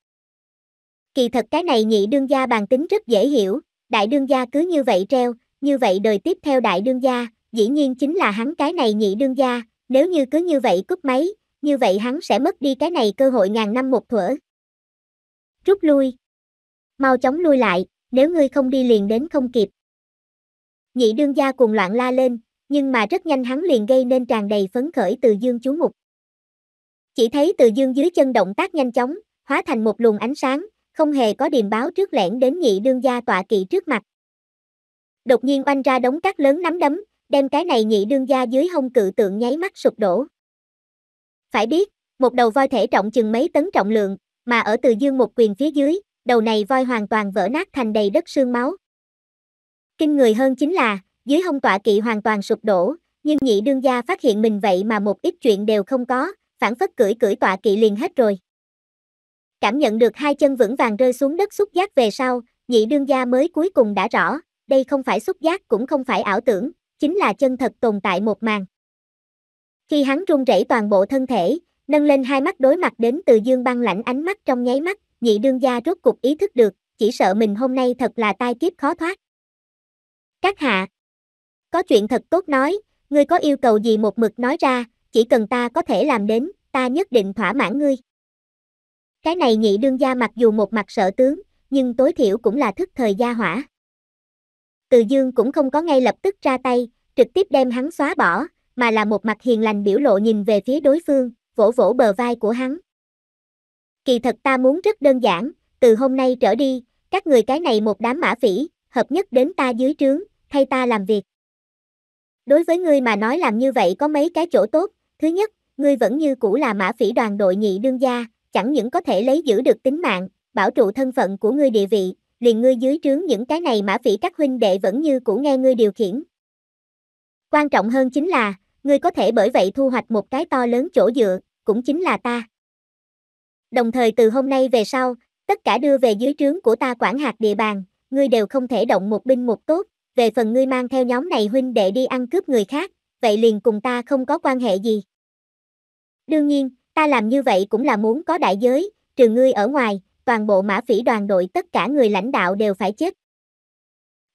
Speaker 1: Kỳ thật cái này nhị đương gia bàn tính rất dễ hiểu, đại đương gia cứ như vậy treo, như vậy đời tiếp theo đại đương gia, dĩ nhiên chính là hắn cái này nhị đương gia, nếu như cứ như vậy cúp máy, như vậy hắn sẽ mất đi cái này cơ hội ngàn năm một thuở. Rút lui. Mau chóng lui lại, nếu ngươi không đi liền đến không kịp. Nhị đương gia cùng loạn la lên, nhưng mà rất nhanh hắn liền gây nên tràn đầy phấn khởi từ dương chú mục. Chỉ thấy từ dương dưới chân động tác nhanh chóng, hóa thành một luồng ánh sáng, không hề có điềm báo trước lẻn đến nhị đương gia tọa kỵ trước mặt. Đột nhiên oanh ra đống cát lớn nắm đấm, đem cái này nhị đương gia dưới hông cự tượng nháy mắt sụp đổ. Phải biết, một đầu voi thể trọng chừng mấy tấn trọng lượng, mà ở từ dương một quyền phía dưới, đầu này voi hoàn toàn vỡ nát thành đầy đất xương máu. Kinh người hơn chính là, dưới hông tọa kỵ hoàn toàn sụp đổ, nhưng nhị đương gia phát hiện mình vậy mà một ít chuyện đều không có, phản phất cưỡi cưỡi tọa kỵ liền hết rồi. Cảm nhận được hai chân vững vàng rơi xuống đất xúc giác về sau, nhị đương gia mới cuối cùng đã rõ, đây không phải xúc giác cũng không phải ảo tưởng, chính là chân thật tồn tại một màn. Khi hắn run rẩy toàn bộ thân thể, nâng lên hai mắt đối mặt đến từ dương băng lạnh ánh mắt trong nháy mắt, nhị đương gia rốt cục ý thức được, chỉ sợ mình hôm nay thật là tai kiếp khó thoát. Các hạ, có chuyện thật tốt nói, ngươi có yêu cầu gì một mực nói ra, chỉ cần ta có thể làm đến, ta nhất định thỏa mãn ngươi. Cái này nhị đương gia mặc dù một mặt sợ tướng, nhưng tối thiểu cũng là thức thời gia hỏa. Từ dương cũng không có ngay lập tức ra tay, trực tiếp đem hắn xóa bỏ, mà là một mặt hiền lành biểu lộ nhìn về phía đối phương, vỗ vỗ bờ vai của hắn. Kỳ thật ta muốn rất đơn giản, từ hôm nay trở đi, các người cái này một đám mã phỉ, hợp nhất đến ta dưới trướng, thay ta làm việc. Đối với ngươi mà nói làm như vậy có mấy cái chỗ tốt, thứ nhất, ngươi vẫn như cũ là mã phỉ đoàn đội nhị đương gia, chẳng những có thể lấy giữ được tính mạng, bảo trụ thân phận của ngươi địa vị, liền ngươi dưới trướng những cái này mã phỉ các huynh đệ vẫn như cũ nghe ngươi điều khiển. Quan trọng hơn chính là, ngươi có thể bởi vậy thu hoạch một cái to lớn chỗ dựa, cũng chính là ta. Đồng thời từ hôm nay về sau, tất cả đưa về dưới trướng của ta quản hạt địa bàn, ngươi đều không thể động một binh một tốt, về phần ngươi mang theo nhóm này huynh đệ đi ăn cướp người khác, vậy liền cùng ta không có quan hệ gì. Đương nhiên, ta làm như vậy cũng là muốn có đại giới, trừ ngươi ở ngoài, toàn bộ mã phỉ đoàn đội tất cả người lãnh đạo đều phải chết.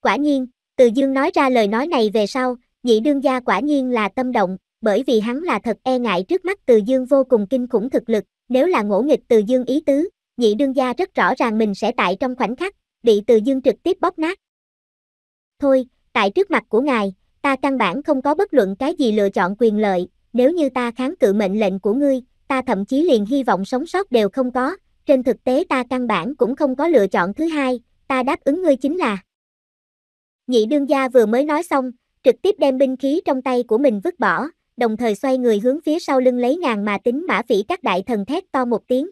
Speaker 1: Quả nhiên, từ dương nói ra lời nói này về sau, nhị đương gia quả nhiên là tâm động, bởi vì hắn là thật e ngại trước mắt từ dương vô cùng kinh khủng thực lực, nếu là ngỗ nghịch từ dương ý tứ, nhị đương gia rất rõ ràng mình sẽ tại trong khoảnh khắc, bị từ dương trực tiếp bóp nát thôi, tại trước mặt của ngài, ta căn bản không có bất luận cái gì lựa chọn quyền lợi, nếu như ta kháng cự mệnh lệnh của ngươi, ta thậm chí liền hy vọng sống sót đều không có, trên thực tế ta căn bản cũng không có lựa chọn thứ hai, ta đáp ứng ngươi chính là. Nhị đương gia vừa mới nói xong, trực tiếp đem binh khí trong tay của mình vứt bỏ, đồng thời xoay người hướng phía sau lưng lấy ngàn mà tính mã phỉ các đại thần thét to một tiếng.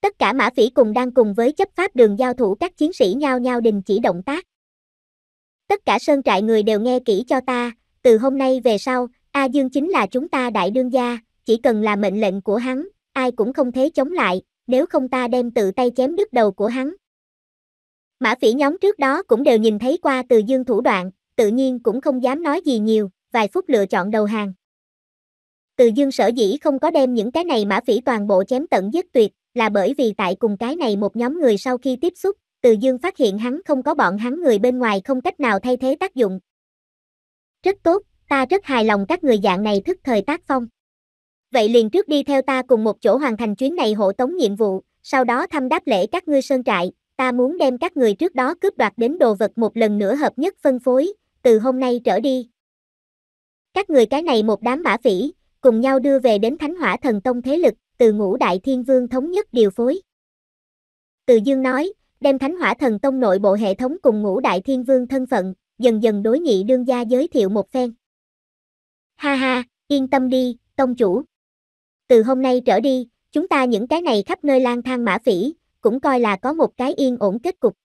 Speaker 1: Tất cả mã phỉ cùng đang cùng với chấp pháp đường giao thủ các chiến sĩ nhao nhao đình chỉ động tác tất cả sơn trại người đều nghe kỹ cho ta, từ hôm nay về sau, A Dương chính là chúng ta đại đương gia, chỉ cần là mệnh lệnh của hắn, ai cũng không thể chống lại, nếu không ta đem tự tay chém đứt đầu của hắn. Mã phỉ nhóm trước đó cũng đều nhìn thấy qua từ dương thủ đoạn, tự nhiên cũng không dám nói gì nhiều, vài phút lựa chọn đầu hàng. Từ dương sở dĩ không có đem những cái này mã phỉ toàn bộ chém tận giết tuyệt, là bởi vì tại cùng cái này một nhóm người sau khi tiếp xúc, từ Dương phát hiện hắn không có bọn hắn người bên ngoài không cách nào thay thế tác dụng. Rất tốt, ta rất hài lòng các người dạng này thức thời tác phong. Vậy liền trước đi theo ta cùng một chỗ hoàn thành chuyến này hộ tống nhiệm vụ, sau đó thăm đáp lễ các ngươi sơn trại, ta muốn đem các người trước đó cướp đoạt đến đồ vật một lần nữa hợp nhất phân phối, từ hôm nay trở đi. Các người cái này một đám mã phỉ, cùng nhau đưa về đến Thánh Hỏa Thần Tông thế lực, từ ngũ đại thiên vương thống nhất điều phối. Từ Dương nói, đem Thánh Hỏa Thần Tông nội bộ hệ thống cùng ngũ đại thiên vương thân phận, dần dần đối nhị đương gia giới thiệu một phen. Ha ha, yên tâm đi, tông chủ. Từ hôm nay trở đi, chúng ta những cái này khắp nơi lang thang mã phỉ, cũng coi là có một cái yên ổn kết cục.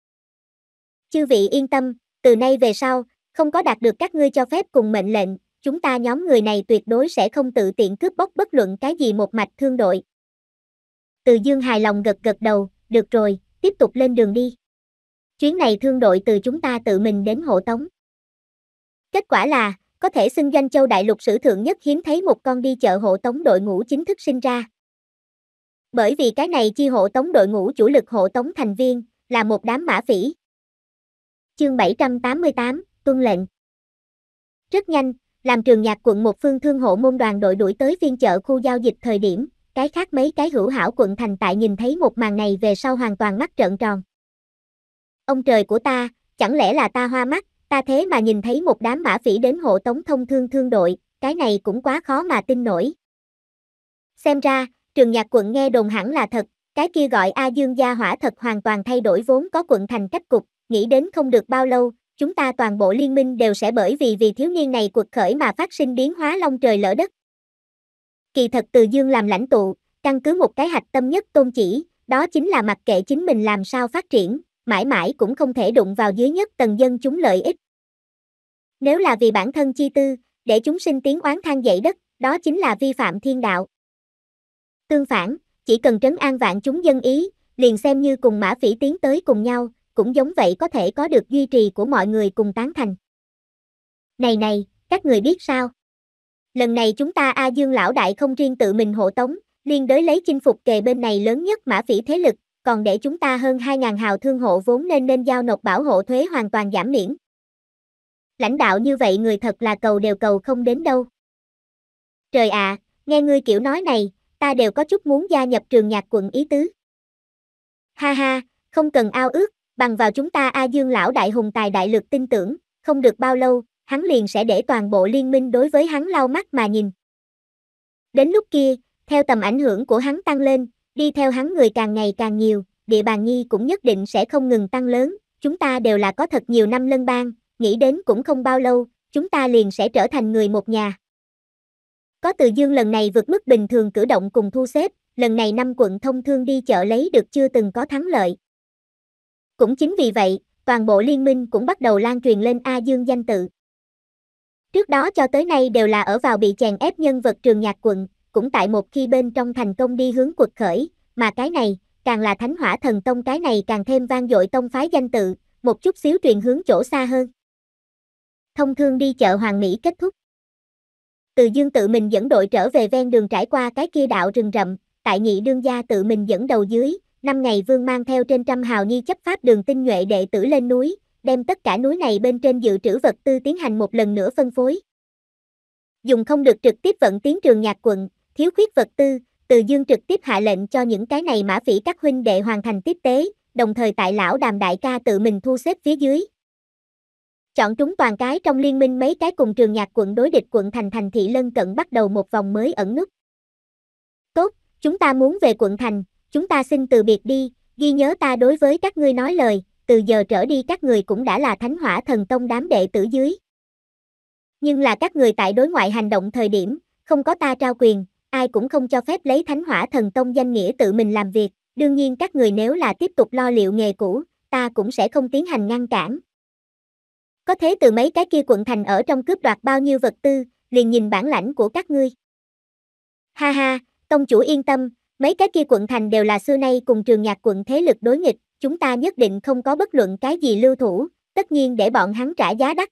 Speaker 1: Chư vị yên tâm, từ nay về sau, không có đạt được các ngươi cho phép cùng mệnh lệnh, chúng ta nhóm người này tuyệt đối sẽ không tự tiện cướp bóc bất luận cái gì một mạch thương đội. Từ dương hài lòng gật gật đầu, được rồi, tiếp tục lên đường đi. Chuyến này thương đội từ chúng ta tự mình đến hộ tống. Kết quả là, có thể xưng danh châu đại lục sử thượng nhất hiếm thấy một con đi chợ hộ tống đội ngũ chính thức sinh ra. Bởi vì cái này chi hộ tống đội ngũ chủ lực hộ tống thành viên, là một đám mã phỉ. Chương 788, tuân lệnh. Rất nhanh, làm trường nhạc quận một phương thương hộ môn đoàn đội đuổi tới phiên chợ khu giao dịch thời điểm, cái khác mấy cái hữu hảo quận thành tại nhìn thấy một màn này về sau hoàn toàn mắt trợn tròn. Ông trời của ta, chẳng lẽ là ta hoa mắt, ta thế mà nhìn thấy một đám mã phỉ đến hộ tống thông thương thương đội, cái này cũng quá khó mà tin nổi. Xem ra, trường nhạc quận nghe đồn hẳn là thật, cái kia gọi A Dương Gia Hỏa thật hoàn toàn thay đổi vốn có quận thành cách cục, nghĩ đến không được bao lâu, chúng ta toàn bộ liên minh đều sẽ bởi vì vì thiếu niên này cuộc khởi mà phát sinh biến hóa long trời lỡ đất, kỳ thật từ dương làm lãnh tụ, căn cứ một cái hạch tâm nhất tôn chỉ, đó chính là mặc kệ chính mình làm sao phát triển, mãi mãi cũng không thể đụng vào dưới nhất tầng dân chúng lợi ích. Nếu là vì bản thân chi tư, để chúng sinh tiếng oán than dậy đất, đó chính là vi phạm thiên đạo. Tương phản, chỉ cần trấn an vạn chúng dân ý, liền xem như cùng mã phỉ tiến tới cùng nhau, cũng giống vậy có thể có được duy trì của mọi người cùng tán thành. Này này, các người biết sao? lần này chúng ta A Dương lão đại không riêng tự mình hộ tống, liên đối lấy chinh phục kề bên này lớn nhất mã phỉ thế lực, còn để chúng ta hơn 2.000 hào thương hộ vốn nên nên giao nộp bảo hộ thuế hoàn toàn giảm miễn. Lãnh đạo như vậy người thật là cầu đều cầu không đến đâu. Trời ạ, à, nghe ngươi kiểu nói này, ta đều có chút muốn gia nhập trường nhạc quận ý tứ. Ha ha, không cần ao ước, bằng vào chúng ta A Dương lão đại hùng tài đại lực tin tưởng, không được bao lâu, hắn liền sẽ để toàn bộ liên minh đối với hắn lau mắt mà nhìn. Đến lúc kia, theo tầm ảnh hưởng của hắn tăng lên, đi theo hắn người càng ngày càng nhiều, địa bàn nhi cũng nhất định sẽ không ngừng tăng lớn, chúng ta đều là có thật nhiều năm lân bang, nghĩ đến cũng không bao lâu, chúng ta liền sẽ trở thành người một nhà. Có từ dương lần này vượt mức bình thường cử động cùng thu xếp, lần này năm quận thông thương đi chợ lấy được chưa từng có thắng lợi. Cũng chính vì vậy, toàn bộ liên minh cũng bắt đầu lan truyền lên A Dương danh tự. Trước đó cho tới nay đều là ở vào bị chèn ép nhân vật trường nhạc quận, cũng tại một khi bên trong thành công đi hướng quật khởi, mà cái này, càng là thánh hỏa thần tông cái này càng thêm vang dội tông phái danh tự, một chút xíu truyền hướng chỗ xa hơn. Thông thương đi chợ Hoàng Mỹ kết thúc. Từ dương tự mình dẫn đội trở về ven đường trải qua cái kia đạo rừng rậm, tại nhị đương gia tự mình dẫn đầu dưới, năm ngày vương mang theo trên trăm hào nhi chấp pháp đường tinh nhuệ đệ tử lên núi, đem tất cả núi này bên trên dự trữ vật tư tiến hành một lần nữa phân phối. Dùng không được trực tiếp vận tiến trường nhạc quận, thiếu khuyết vật tư, từ dương trực tiếp hạ lệnh cho những cái này mã phỉ các huynh đệ hoàn thành tiếp tế, đồng thời tại lão đàm đại ca tự mình thu xếp phía dưới. Chọn chúng toàn cái trong liên minh mấy cái cùng trường nhạc quận đối địch quận thành thành thị lân cận bắt đầu một vòng mới ẩn nút. Tốt, chúng ta muốn về quận thành, chúng ta xin từ biệt đi, ghi nhớ ta đối với các ngươi nói lời, từ giờ trở đi các người cũng đã là Thánh Hỏa Thần Tông đám đệ tử dưới. Nhưng là các người tại đối ngoại hành động thời điểm, không có ta trao quyền, ai cũng không cho phép lấy Thánh Hỏa Thần Tông danh nghĩa tự mình làm việc, đương nhiên các người nếu là tiếp tục lo liệu nghề cũ, ta cũng sẽ không tiến hành ngăn cản. Có thế từ mấy cái kia quận thành ở trong cướp đoạt bao nhiêu vật tư, liền nhìn bản lãnh của các ngươi. Ha ha, tông chủ yên tâm, mấy cái kia quận thành đều là xưa nay cùng trường nhạc quận thế lực đối nghịch, chúng ta nhất định không có bất luận cái gì lưu thủ, tất nhiên để bọn hắn trả giá đắt.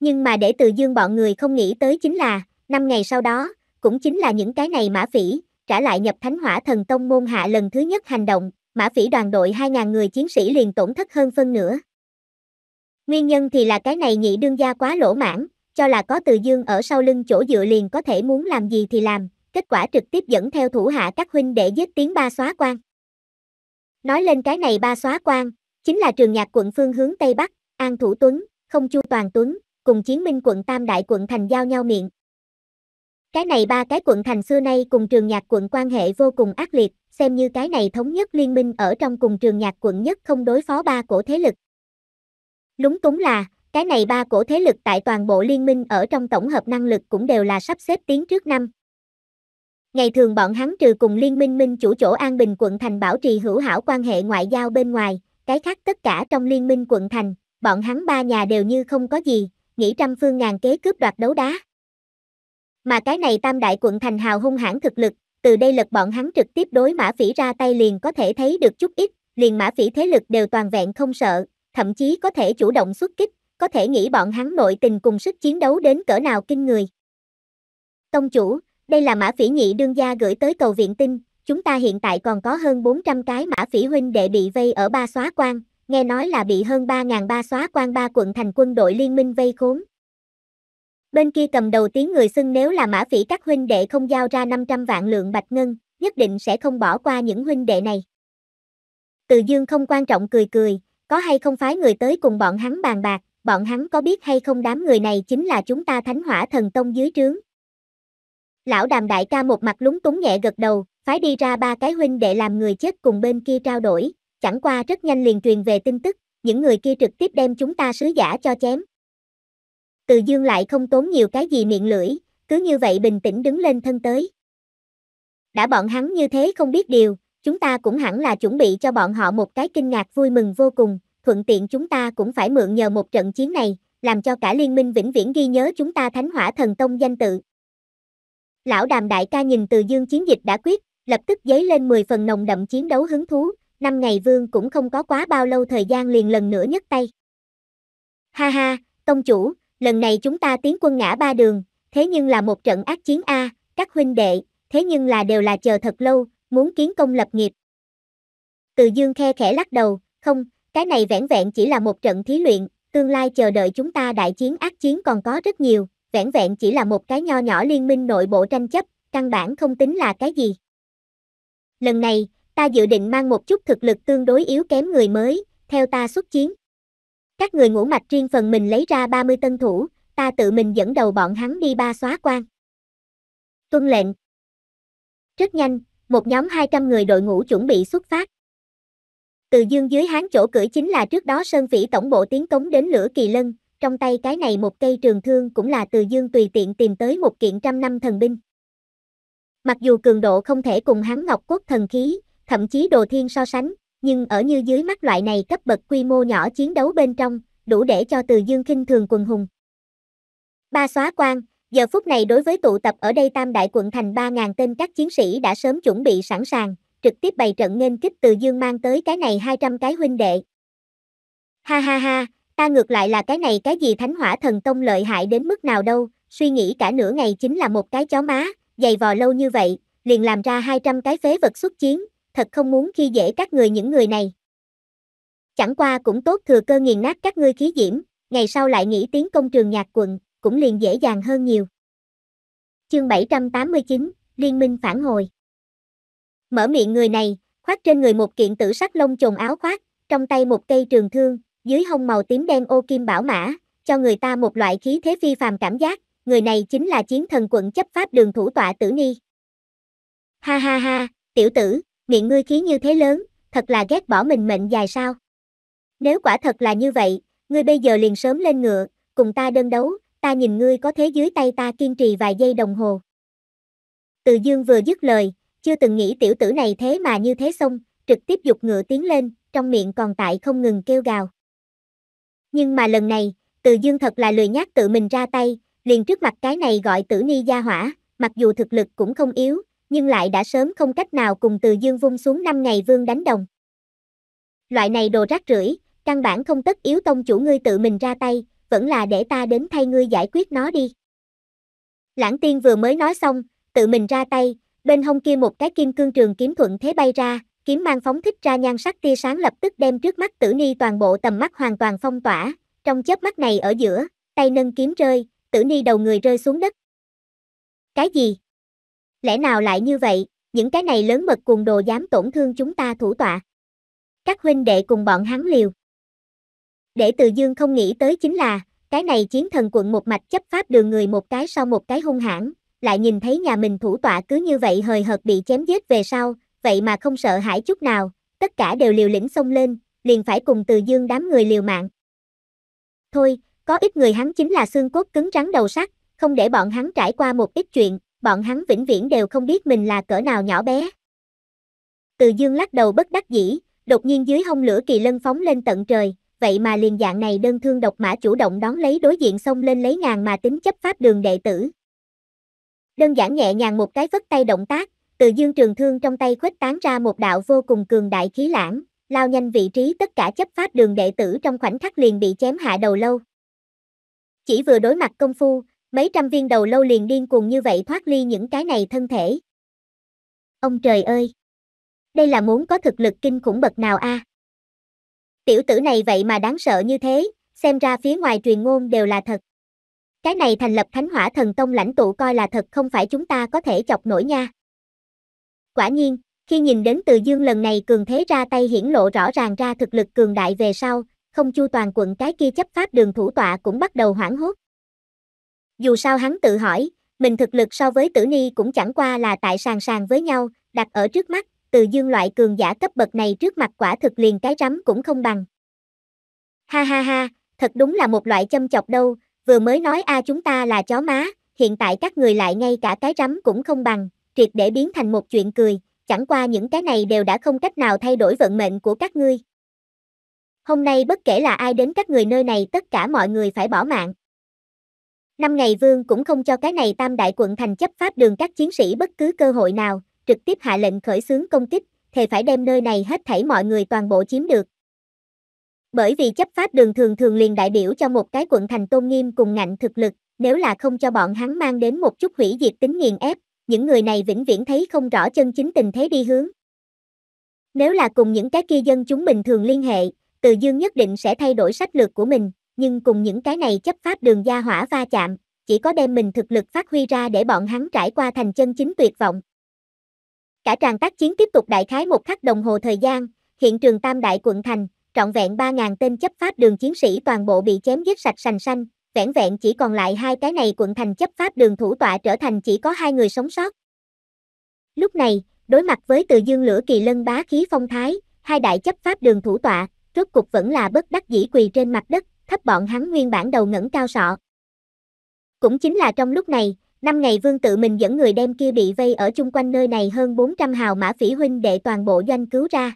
Speaker 1: Nhưng mà để từ dương bọn người không nghĩ tới chính là, năm ngày sau đó, cũng chính là những cái này mã phỉ, trả lại nhập thánh hỏa thần tông môn hạ lần thứ nhất hành động, mã phỉ đoàn đội 2.000 người chiến sĩ liền tổn thất hơn phân nửa. Nguyên nhân thì là cái này nhị đương gia quá lỗ mãn, cho là có từ dương ở sau lưng chỗ dựa liền có thể muốn làm gì thì làm, kết quả trực tiếp dẫn theo thủ hạ các huynh để giết tiếng ba xóa quan. Nói lên cái này ba xóa quan, chính là trường nhạc quận phương hướng Tây Bắc, An Thủ Tuấn, Không Chu Toàn Tuấn, cùng Chiến Minh quận Tam Đại quận thành giao nhau miệng. Cái này ba cái quận thành xưa nay cùng trường nhạc quận quan hệ vô cùng ác liệt, xem như cái này thống nhất liên minh ở trong cùng trường nhạc quận nhất không đối phó ba cổ thế lực. Lúng túng là, cái này ba cổ thế lực tại toàn bộ liên minh ở trong tổng hợp năng lực cũng đều là sắp xếp tiến trước năm. Ngày thường bọn hắn trừ cùng Liên minh minh chủ chỗ An Bình quận thành bảo trì hữu hảo quan hệ ngoại giao bên ngoài, cái khác tất cả trong Liên minh quận thành, bọn hắn ba nhà đều như không có gì, nghĩ trăm phương ngàn kế cướp đoạt đấu đá. Mà cái này tam đại quận thành hào hung hãn thực lực, từ đây lật bọn hắn trực tiếp đối mã phỉ ra tay liền có thể thấy được chút ít, liền mã phỉ thế lực đều toàn vẹn không sợ, thậm chí có thể chủ động xuất kích, có thể nghĩ bọn hắn nội tình cùng sức chiến đấu đến cỡ nào kinh người. Tông chủ, đây là mã phỉ nhị đương gia gửi tới cầu viện tin. chúng ta hiện tại còn có hơn 400 cái mã phỉ huynh đệ bị vây ở ba xóa quan, nghe nói là bị hơn 3.000 ba xóa quan ba quận thành quân đội liên minh vây khốn. Bên kia cầm đầu tiếng người xưng nếu là mã phỉ các huynh đệ không giao ra 500 vạn lượng bạch ngân, nhất định sẽ không bỏ qua những huynh đệ này. Từ dương không quan trọng cười cười, có hay không phái người tới cùng bọn hắn bàn bạc, bọn hắn có biết hay không đám người này chính là chúng ta thánh hỏa thần tông dưới trướng, Lão đàm đại ca một mặt lúng túng nhẹ gật đầu, phái đi ra ba cái huynh để làm người chết cùng bên kia trao đổi, chẳng qua rất nhanh liền truyền về tin tức, những người kia trực tiếp đem chúng ta sứ giả cho chém. Từ dương lại không tốn nhiều cái gì miệng lưỡi, cứ như vậy bình tĩnh đứng lên thân tới. Đã bọn hắn như thế không biết điều, chúng ta cũng hẳn là chuẩn bị cho bọn họ một cái kinh ngạc vui mừng vô cùng, thuận tiện chúng ta cũng phải mượn nhờ một trận chiến này, làm cho cả liên minh vĩnh viễn ghi nhớ chúng ta Thánh Hỏa Thần Tông danh tự. Lão đàm đại ca nhìn từ dương chiến dịch đã quyết, lập tức dấy lên 10 phần nồng đậm chiến đấu hứng thú, năm ngày vương cũng không có quá bao lâu thời gian liền lần nữa nhấc tay. Ha ha, tông chủ, lần này chúng ta tiến quân ngã ba đường, thế nhưng là một trận ác chiến A, các huynh đệ, thế nhưng là đều là chờ thật lâu, muốn kiến công lập nghiệp. Từ dương khe khẽ lắc đầu, không, cái này vẻn vẹn chỉ là một trận thí luyện, tương lai chờ đợi chúng ta đại chiến ác chiến còn có rất nhiều, vẻn vẹn chỉ là một cái nho nhỏ liên minh nội bộ tranh chấp, căn bản không tính là cái gì. Lần này, ta dự định mang một chút thực lực tương đối yếu kém người mới, theo ta xuất chiến. Các người ngũ mạch riêng phần mình lấy ra 30 tân thủ, ta tự mình dẫn đầu bọn hắn đi ba xóa quan. Tuân lệnh. Rất nhanh, một nhóm 200 người đội ngũ chuẩn bị xuất phát. Từ dương dưới hán chỗ cửa chính là trước đó Sơn vĩ tổng bộ tiến cống đến lửa kỳ lân, trong tay cái này một cây trường thương cũng là từ dương tùy tiện tìm tới một kiện trăm năm thần binh. Mặc dù cường độ không thể cùng hắn ngọc quốc thần khí, thậm chí đồ thiên so sánh, nhưng ở như dưới mắt loại này cấp bậc quy mô nhỏ chiến đấu bên trong, đủ để cho từ dương kinh thường quần hùng. Ba xóa quan, giờ phút này đối với tụ tập ở đây tam đại quận thành 3.000 tên các chiến sĩ đã sớm chuẩn bị sẵn sàng, trực tiếp bày trận nghênh kích từ dương mang tới cái này 200 cái huynh đệ. Ha ha ha, Ta ngược lại là cái này cái gì thánh hỏa thần tông lợi hại đến mức nào đâu, suy nghĩ cả nửa ngày chính là một cái chó má, dày vò lâu như vậy, liền làm ra 200 cái phế vật xuất chiến, thật không muốn khi dễ các người những người này. Chẳng qua cũng tốt thừa cơ nghiền nát các ngươi khí diễm, ngày sau lại nghĩ tiếng công trường nhạc quận, cũng liền dễ dàng hơn nhiều. Chương 789, Liên minh phản hồi. Mở miệng người này, khoác trên người một kiện tử sắc lông chồn áo khoác, trong tay một cây trường thương, dưới hông màu tím đen ô kim bảo mã, cho người ta một loại khí thế phi phàm cảm giác, người này chính là chiến thần quận chấp pháp đường thủ tọa tử ni. Ha ha ha, tiểu tử, miệng ngươi khí như thế lớn, thật là ghét bỏ mình mệnh dài sao. Nếu quả thật là như vậy, ngươi bây giờ liền sớm lên ngựa, cùng ta đơn đấu, ta nhìn ngươi có thế dưới tay ta kiên trì vài giây đồng hồ. Từ dương vừa dứt lời, chưa từng nghĩ tiểu tử này thế mà như thế xong, trực tiếp dục ngựa tiến lên, trong miệng còn tại không ngừng kêu gào nhưng mà lần này, từ dương thật là lười nhát tự mình ra tay, liền trước mặt cái này gọi tử ni gia hỏa, mặc dù thực lực cũng không yếu, nhưng lại đã sớm không cách nào cùng từ dương vung xuống năm ngày vương đánh đồng. Loại này đồ rác rưởi, căn bản không tất yếu tông chủ ngươi tự mình ra tay, vẫn là để ta đến thay ngươi giải quyết nó đi. Lãng tiên vừa mới nói xong, tự mình ra tay, bên hông kia một cái kim cương trường kiếm thuận thế bay ra, kiếm mang phóng thích ra nhan sắc tia sáng lập tức đem trước mắt tử ni toàn bộ tầm mắt hoàn toàn phong tỏa, trong chớp mắt này ở giữa, tay nâng kiếm rơi, tử ni đầu người rơi xuống đất. Cái gì? Lẽ nào lại như vậy, những cái này lớn mật cuồng đồ dám tổn thương chúng ta thủ tọa. Các huynh đệ cùng bọn hắn liều. Để từ dương không nghĩ tới chính là, cái này chiến thần quận một mạch chấp pháp đường người một cái sau một cái hung hãn, lại nhìn thấy nhà mình thủ tọa cứ như vậy hời hợt bị chém giết về sau, vậy mà không sợ hãi chút nào, tất cả đều liều lĩnh xông lên, liền phải cùng từ dương đám người liều mạng. Thôi, có ít người hắn chính là xương cốt cứng rắn đầu sắt, không để bọn hắn trải qua một ít chuyện, bọn hắn vĩnh viễn đều không biết mình là cỡ nào nhỏ bé. Từ dương lắc đầu bất đắc dĩ, đột nhiên dưới hông lửa kỳ lân phóng lên tận trời, vậy mà liền dạng này đơn thương độc mã chủ động đón lấy đối diện xông lên lấy ngàn mà tính chấp pháp đường đệ tử. Đơn giản nhẹ nhàng một cái vất tay động tác, từ dương trường thương trong tay khuếch tán ra một đạo vô cùng cường đại khí lãng, lao nhanh vị trí tất cả chấp pháp đường đệ tử trong khoảnh khắc liền bị chém hạ đầu lâu. Chỉ vừa đối mặt công phu, mấy trăm viên đầu lâu liền điên cuồng như vậy thoát ly những cái này thân thể. Ông trời ơi! Đây là muốn có thực lực kinh khủng bậc nào a? À? Tiểu tử này vậy mà đáng sợ như thế, xem ra phía ngoài truyền ngôn đều là thật. Cái này thành lập Thánh Hỏa Thần Tông lãnh tụ coi là thật không phải chúng ta có thể chọc nổi nha. Quả nhiên, khi nhìn đến Từ Dương lần này cường thế ra tay hiển lộ rõ ràng ra thực lực cường đại về sau, không chu toàn quận cái kia chấp pháp đường thủ tọa cũng bắt đầu hoảng hốt. Dù sao hắn tự hỏi, mình thực lực so với tử ni cũng chẳng qua là tại sàng sàng với nhau, đặt ở trước mắt, Từ Dương loại cường giả cấp bậc này trước mặt quả thực liền cái rắm cũng không bằng. Ha ha ha, thật đúng là một loại châm chọc đâu, vừa mới nói a chúng ta là chó má, hiện tại các người lại ngay cả cái rắm cũng không bằng, triệt để biến thành một chuyện cười, chẳng qua những cái này đều đã không cách nào thay đổi vận mệnh của các ngươi. Hôm nay bất kể là ai đến các người nơi này tất cả mọi người phải bỏ mạng. Năm ngày vương cũng không cho cái này tam đại quận thành chấp pháp đường các chiến sĩ bất cứ cơ hội nào, trực tiếp hạ lệnh khởi xướng công kích, thì phải đem nơi này hết thảy mọi người toàn bộ chiếm được. Bởi vì chấp pháp đường thường thường liền đại biểu cho một cái quận thành tôn nghiêm cùng ngạnh thực lực, nếu là không cho bọn hắn mang đến một chút hủy diệt tính nghiền ép, những người này vĩnh viễn thấy không rõ chân chính tình thế đi hướng. Nếu là cùng những cái kia dân chúng bình thường liên hệ, Từ Dương nhất định sẽ thay đổi sách lược của mình, nhưng cùng những cái này chấp pháp đường gia hỏa va chạm, chỉ có đem mình thực lực phát huy ra để bọn hắn trải qua thành chân chính tuyệt vọng. Cả tràng tác chiến tiếp tục đại khái một khắc đồng hồ thời gian, hiện trường Tam Đại quận thành, trọn vẹn 3.000 tên chấp pháp đường chiến sĩ toàn bộ bị chém giết sạch sành xanh, vẻn vẹn chỉ còn lại hai cái này quận thành chấp pháp đường thủ tọa trở thành chỉ có hai người sống sót. Lúc này, đối mặt với từ dương lửa kỳ lân bá khí phong thái, hai đại chấp pháp đường thủ tọa, rốt cục vẫn là bất đắc dĩ quỳ trên mặt đất, thấp bọn hắn nguyên bản đầu ngẩng cao sọ. Cũng chính là trong lúc này, năm ngày vương tự mình dẫn người đem kia bị vây ở chung quanh nơi này hơn 400 hào mã phỉ huynh để toàn bộ doanh cứu ra.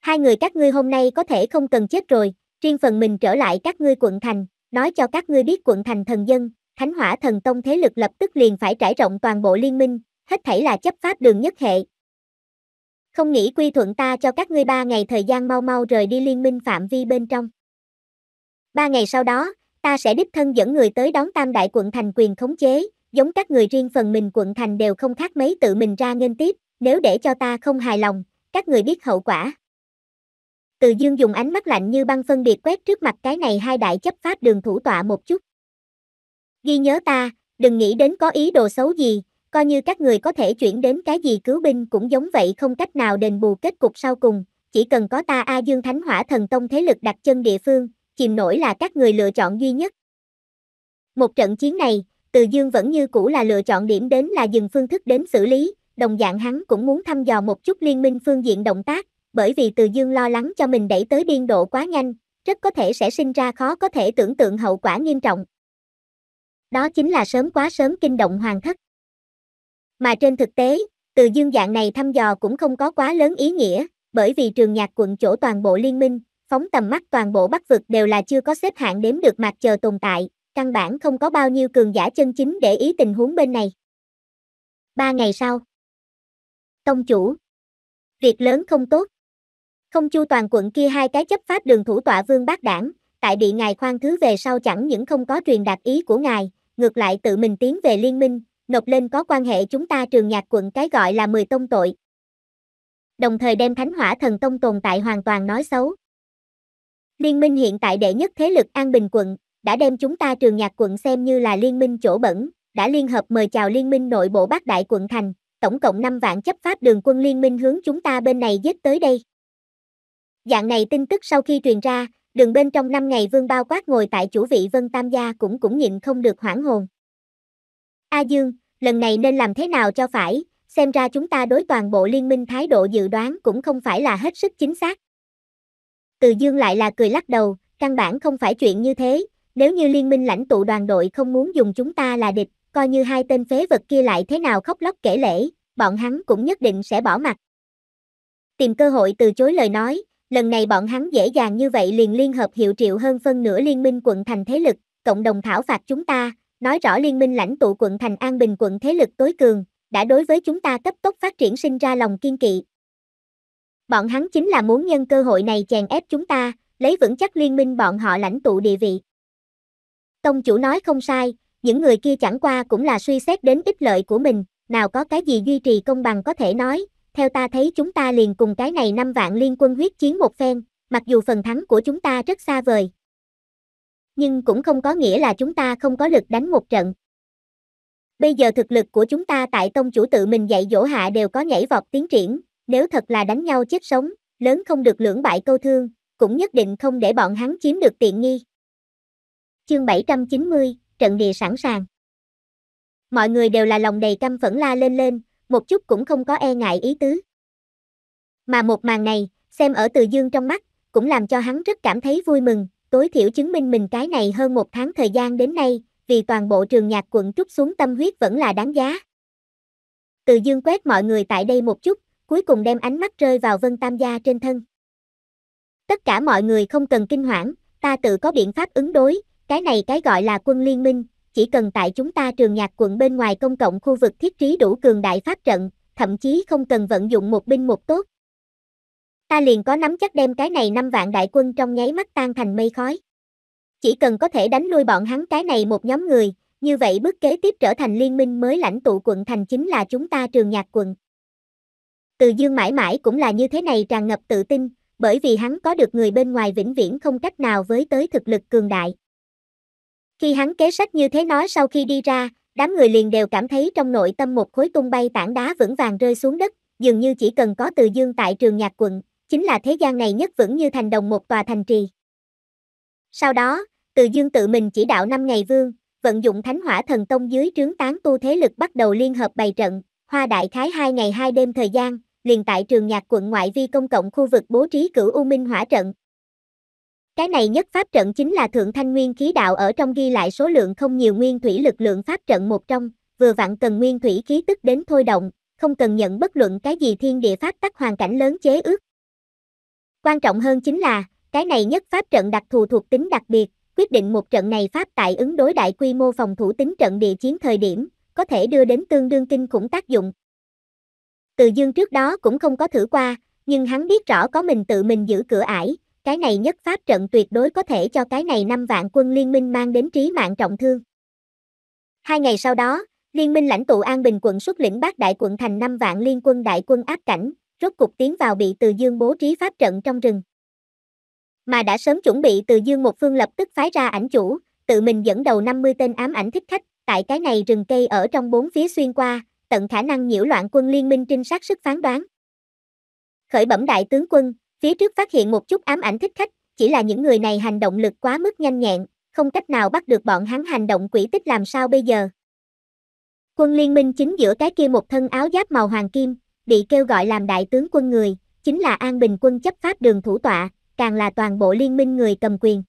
Speaker 1: Hai người các ngươi hôm nay có thể không cần chết rồi, riêng phần mình trở lại các ngươi quận thành, nói cho các ngươi biết quận thành thần dân, Thánh Hỏa Thần Tông thế lực lập tức liền phải trải rộng toàn bộ liên minh, hết thảy là chấp pháp đường nhất hệ. Không nghĩ quy thuận ta cho các ngươi ba ngày thời gian mau mau rời đi liên minh phạm vi bên trong. Ba ngày sau đó, ta sẽ đích thân dẫn người tới đón tam đại quận thành quyền khống chế, giống các người riêng phần mình quận thành đều không khác mấy tự mình ra nghênh tiếp, nếu để cho ta không hài lòng, các người biết hậu quả. Từ dương dùng ánh mắt lạnh như băng phân biệt quét trước mặt cái này hai đại chấp pháp đường thủ tọa một chút. Ghi nhớ ta, đừng nghĩ đến có ý đồ xấu gì, coi như các người có thể chuyển đến cái gì cứu binh cũng giống vậy không cách nào đền bù kết cục sau cùng, chỉ cần có ta A Dương Thánh Hỏa Thần Tông thế lực đặt chân địa phương, chìm nổi là các người lựa chọn duy nhất. Một trận chiến này, Từ Dương vẫn như cũ là lựa chọn điểm đến là dừng phương thức đến xử lý, đồng dạng hắn cũng muốn thăm dò một chút liên minh phương diện động tác, bởi vì Từ Dương lo lắng cho mình đẩy tới điên độ quá nhanh, rất có thể sẽ sinh ra khó có thể tưởng tượng hậu quả nghiêm trọng. Đó chính là sớm quá sớm kinh động hoàng thất. Mà trên thực tế, Từ Dương dạng này thăm dò cũng không có quá lớn ý nghĩa, bởi vì trường nhạc quận chỗ toàn bộ liên minh, phóng tầm mắt toàn bộ bắc vực đều là chưa có xếp hạng đếm được mặt chờ tồn tại, căn bản không có bao nhiêu cường giả chân chính để ý tình huống bên này. Ba ngày sau, Tông chủ, việc lớn không tốt. Không chu toàn quận kia hai cái chấp pháp đường thủ tọa vương bác đảng, tại bị ngài khoan thứ về sau chẳng những không có truyền đạt ý của ngài, ngược lại tự mình tiến về liên minh, nộp lên có quan hệ chúng ta trường nhạc quận cái gọi là mười tông tội. Đồng thời đem thánh hỏa thần tông tồn tại hoàn toàn nói xấu. Liên minh hiện tại đệ nhất thế lực An Bình quận, đã đem chúng ta trường nhạc quận xem như là liên minh chỗ bẩn, đã liên hợp mời chào liên minh nội bộ bác đại quận thành, tổng cộng 5 vạn chấp pháp đường quân liên minh hướng chúng ta bên này giết tới đây. Dạng này tin tức sau khi truyền ra, đường bên trong năm ngày vương bao quát ngồi tại chủ vị Vân Tam Gia cũng cũng nhịn không được hoảng hồn. A Dương, lần này nên làm thế nào cho phải, xem ra chúng ta đối toàn bộ liên minh thái độ dự đoán cũng không phải là hết sức chính xác. Từ Dương lại là cười lắc đầu, căn bản không phải chuyện như thế, nếu như liên minh lãnh tụ đoàn đội không muốn dùng chúng ta là địch, coi như hai tên phế vật kia lại thế nào khóc lóc kể lễ, bọn hắn cũng nhất định sẽ bỏ mặt. Tìm cơ hội từ chối lời nói, lần này bọn hắn dễ dàng như vậy liền liên hợp hiệu triệu hơn phân nửa liên minh quận thành thế lực, cộng đồng thảo phạt chúng ta, nói rõ liên minh lãnh tụ quận thành An Bình quận thế lực tối cường, đã đối với chúng ta cấp tốc phát triển sinh ra lòng kiên kỵ. Bọn hắn chính là muốn nhân cơ hội này chèn ép chúng ta, lấy vững chắc liên minh bọn họ lãnh tụ địa vị. Tông chủ nói không sai, những người kia chẳng qua cũng là suy xét đến ích lợi của mình, nào có cái gì duy trì công bằng có thể nói, theo ta thấy chúng ta liền cùng cái này năm vạn liên quân huyết chiến một phen, mặc dù phần thắng của chúng ta rất xa vời. Nhưng cũng không có nghĩa là chúng ta không có lực đánh một trận. Bây giờ thực lực của chúng ta tại tông chủ tự mình dạy dỗ hạ đều có nhảy vọt tiến triển, nếu thật là đánh nhau chết sống, lớn không được lưỡng bại câu thương, cũng nhất định không để bọn hắn chiếm được tiện nghi. Chương 790, trận địa sẵn sàng. Mọi người đều là lòng đầy căm phẫn la lên lên, một chút cũng không có e ngại ý tứ. Mà một màn này, xem ở Từ Dương trong mắt, cũng làm cho hắn rất cảm thấy vui mừng, tối thiểu chứng minh mình cái này hơn một tháng thời gian đến nay, vì toàn bộ trường nhạc quận trút xuống tâm huyết vẫn là đáng giá. Từ Dương quét mọi người tại đây một chút, cuối cùng đem ánh mắt rơi vào Vân Tam Gia trên thân. Tất cả mọi người không cần kinh hoảng, ta tự có biện pháp ứng đối, cái này cái gọi là quân liên minh, chỉ cần tại chúng ta trường nhạc quận bên ngoài công cộng khu vực thiết trí đủ cường đại pháp trận, thậm chí không cần vận dụng một binh một tốt. Ta liền có nắm chắc đem cái này năm vạn đại quân trong nháy mắt tan thành mây khói. Chỉ cần có thể đánh lui bọn hắn cái này một nhóm người, như vậy bước kế tiếp trở thành liên minh mới lãnh tụ quận thành chính là chúng ta trường nhạc quận. Từ dương mãi mãi cũng là như thế này tràn ngập tự tin, bởi vì hắn có được người bên ngoài vĩnh viễn không cách nào với tới thực lực cường đại. Khi hắn kế sách như thế nói sau khi đi ra, đám người liền đều cảm thấy trong nội tâm một khối tung bay tảng đá vững vàng rơi xuống đất, dường như chỉ cần có từ dương tại trường nhạc quận, chính là thế gian này nhất vững như thành đồng một tòa thành trì. Sau đó, từ dương tự mình chỉ đạo năm ngày vương, vận dụng thánh hỏa thần tông dưới trướng tán tu thế lực bắt đầu liên hợp bày trận, hoa đại khái hai ngày hai đêm thời gian, liền tại trường nhạc quận ngoại vi công cộng khu vực bố trí cửu u minh hỏa trận, cái này nhất pháp trận chính là thượng thanh nguyên khí đạo ở trong ghi lại số lượng không nhiều nguyên thủy lực lượng pháp trận một trong, vừa vặn cần nguyên thủy khí tức đến thôi động, không cần nhận bất luận cái gì thiên địa pháp tắc hoàn cảnh lớn chế ước. Quan trọng hơn chính là, cái này nhất pháp trận đặc thù thuộc tính đặc biệt, quyết định một trận này pháp tại ứng đối đại quy mô phòng thủ tính trận địa chiến thời điểm, có thể đưa đến tương đương kinh khủng tác dụng. Từ Dương trước đó cũng không có thử qua, nhưng hắn biết rõ có mình tự mình giữ cửa ải, cái này nhất pháp trận tuyệt đối có thể cho cái này năm vạn quân liên minh mang đến trí mạng trọng thương. Hai ngày sau đó, liên minh lãnh tụ An Bình quận xuất lĩnh bác đại quận thành năm vạn liên quân đại quân áp cảnh, rốt cục tiến vào bị Từ Dương bố trí pháp trận trong rừng. Mà đã sớm chuẩn bị Từ Dương một phương lập tức phái ra ảnh chủ, tự mình dẫn đầu 50 tên ám ảnh thích khách, tại cái này rừng cây ở trong bốn phía xuyên qua, tận khả năng nhiễu loạn quân liên minh trinh sát sức phán đoán. Khởi bẩm đại tướng quân, Phía trước phát hiện một chút ám ảnh thích khách, chỉ là những người này hành động lực quá mức nhanh nhẹn, không cách nào bắt được bọn hắn hành động quỷ tích làm sao bây giờ. Quân liên minh chính giữa cái kia một thân áo giáp màu hoàng kim, bị kêu gọi làm đại tướng quân người, chính là An Bình quân chấp pháp đường thủ tọa, càng là toàn bộ liên minh người cầm quyền.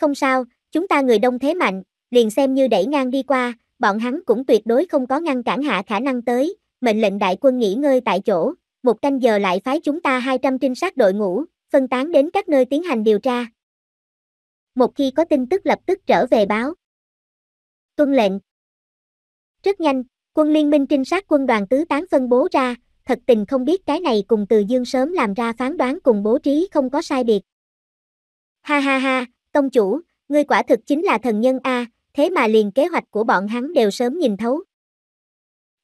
Speaker 1: Không sao, chúng ta người đông thế mạnh, liền xem như đẩy ngang đi qua, bọn hắn cũng tuyệt đối không có ngăn cản hạ khả năng tới, mệnh lệnh đại quân nghỉ ngơi tại chỗ, một canh giờ lại phái chúng ta 200 trinh sát đội ngũ, phân tán đến các nơi tiến hành điều tra. Một khi có tin tức lập tức trở về báo. Tuân lệnh. Rất nhanh, quân liên minh trinh sát quân đoàn tứ tán phân bố ra, thật tình không biết cái này cùng Từ Dương sớm làm ra phán đoán cùng bố trí không có sai biệt. Ha ha ha, công chủ, ngươi quả thực chính là thần nhân A, thế mà liền kế hoạch của bọn hắn đều sớm nhìn thấu.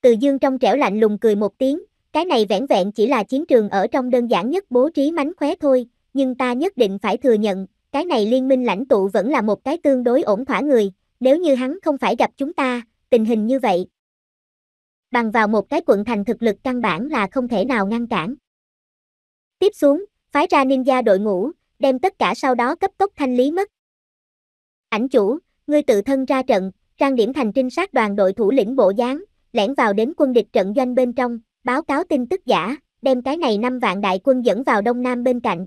Speaker 1: Từ Dương trong trẻo lạnh lùng cười một tiếng, cái này vẻn vẹn chỉ là chiến trường ở trong đơn giản nhất bố trí mánh khóe thôi, nhưng ta nhất định phải thừa nhận, cái này liên minh lãnh tụ vẫn là một cái tương đối ổn thỏa người, nếu như hắn không phải gặp chúng ta, tình hình như vậy. Bằng vào một cái quận thành thực lực căn bản là không thể nào ngăn cản. Tiếp xuống, phái ra ninja đội ngũ, đem tất cả sau đó cấp tốc thanh lý mất. Ảnh chủ, ngươi tự thân ra trận, trang điểm thành trinh sát đoàn đội thủ lĩnh bộ dáng, lẻn vào đến quân địch trận doanh bên trong, báo cáo tin tức giả, đem cái này 5 vạn đại quân dẫn vào Đông Nam bên cạnh.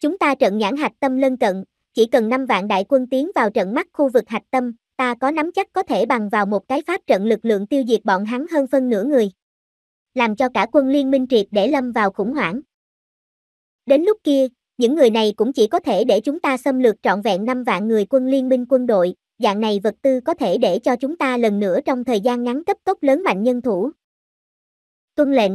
Speaker 1: Chúng ta trận nhãn hạch tâm lân cận, chỉ cần 5 vạn đại quân tiến vào trận mắt khu vực hạch tâm, ta có nắm chắc có thể bằng vào một cái pháp trận lực lượng tiêu diệt bọn hắn hơn phân nửa người. Làm cho cả quân liên minh triệt để lâm vào khủng hoảng. Đến lúc kia, những người này cũng chỉ có thể để chúng ta xâm lược trọn vẹn 5 vạn người quân liên minh quân đội, dạng này vật tư có thể để cho chúng ta lần nữa trong thời gian ngắn cấp tốc lớn mạnh nhân thủ, tuân lệnh.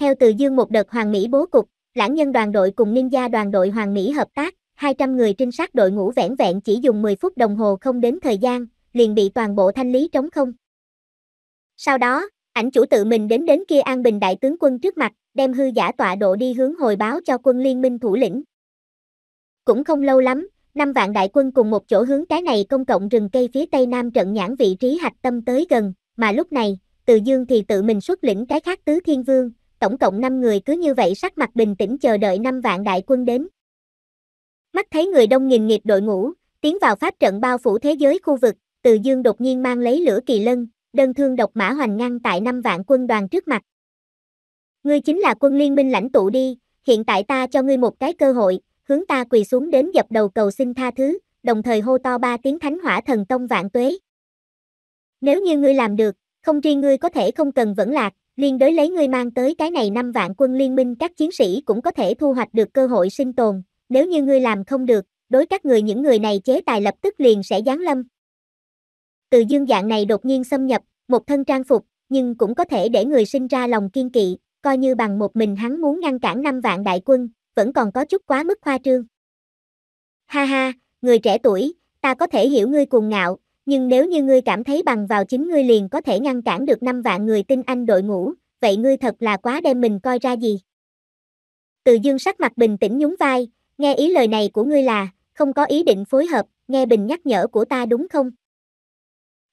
Speaker 1: Theo từ dương một đợt Hoàng Mỹ bố cục, lãng nhân đoàn đội cùng ninja đoàn đội Hoàng Mỹ hợp tác, 200 người trinh sát đội ngũ vẻn vẹn chỉ dùng 10 phút đồng hồ không đến thời gian, liền bị toàn bộ thanh lý trống không. Sau đó, ảnh chủ tự mình đến đến kia An Bình đại tướng quân trước mặt, đem hư giả tọa độ đi hướng hồi báo cho quân liên minh thủ lĩnh. Cũng không lâu lắm, năm vạn đại quân cùng một chỗ hướng cái này công cộng rừng cây phía tây nam trận nhãn vị trí hạch tâm tới gần, mà lúc này, từ Dương thì tự mình xuất lĩnh cái khác tứ thiên vương, tổng cộng 5 người cứ như vậy sắc mặt bình tĩnh chờ đợi 5 vạn đại quân đến. Mắt thấy người đông nghìn nghiệp đội ngũ, tiến vào pháp trận bao phủ thế giới khu vực, Từ Dương đột nhiên mang lấy lửa kỳ lân, đơn thương độc mã hoành ngăn tại 5 vạn quân đoàn trước mặt. Ngươi chính là quân liên minh lãnh tụ đi, hiện tại ta cho ngươi một cái cơ hội, hướng ta quỳ xuống đến dập đầu cầu xin tha thứ, đồng thời hô to ba tiếng thánh hỏa thần tông vạn tuế. Nếu như ngươi làm được, không riêng ngươi có thể không cần vẫn lạc, liên đới lấy ngươi mang tới cái này năm vạn quân liên minh các chiến sĩ cũng có thể thu hoạch được cơ hội sinh tồn, nếu như ngươi làm không được, đối các người những người này chế tài lập tức liền sẽ giáng lâm. Từ dương dạng này đột nhiên xâm nhập, một thân trang phục, nhưng cũng có thể để người sinh ra lòng kiên kỵ, coi như bằng một mình hắn muốn ngăn cản năm vạn đại quân, vẫn còn có chút quá mức khoa trương. Ha ha, người trẻ tuổi, ta có thể hiểu ngươi cuồng ngạo, nhưng nếu như ngươi cảm thấy bằng vào chính ngươi liền có thể ngăn cản được 5 vạn người tin anh đội ngũ, vậy ngươi thật là quá đem mình coi ra gì. Từ dương sắc mặt bình tĩnh nhún vai, nghe ý lời này của ngươi là, không có ý định phối hợp, nghe bình nhắc nhở của ta đúng không?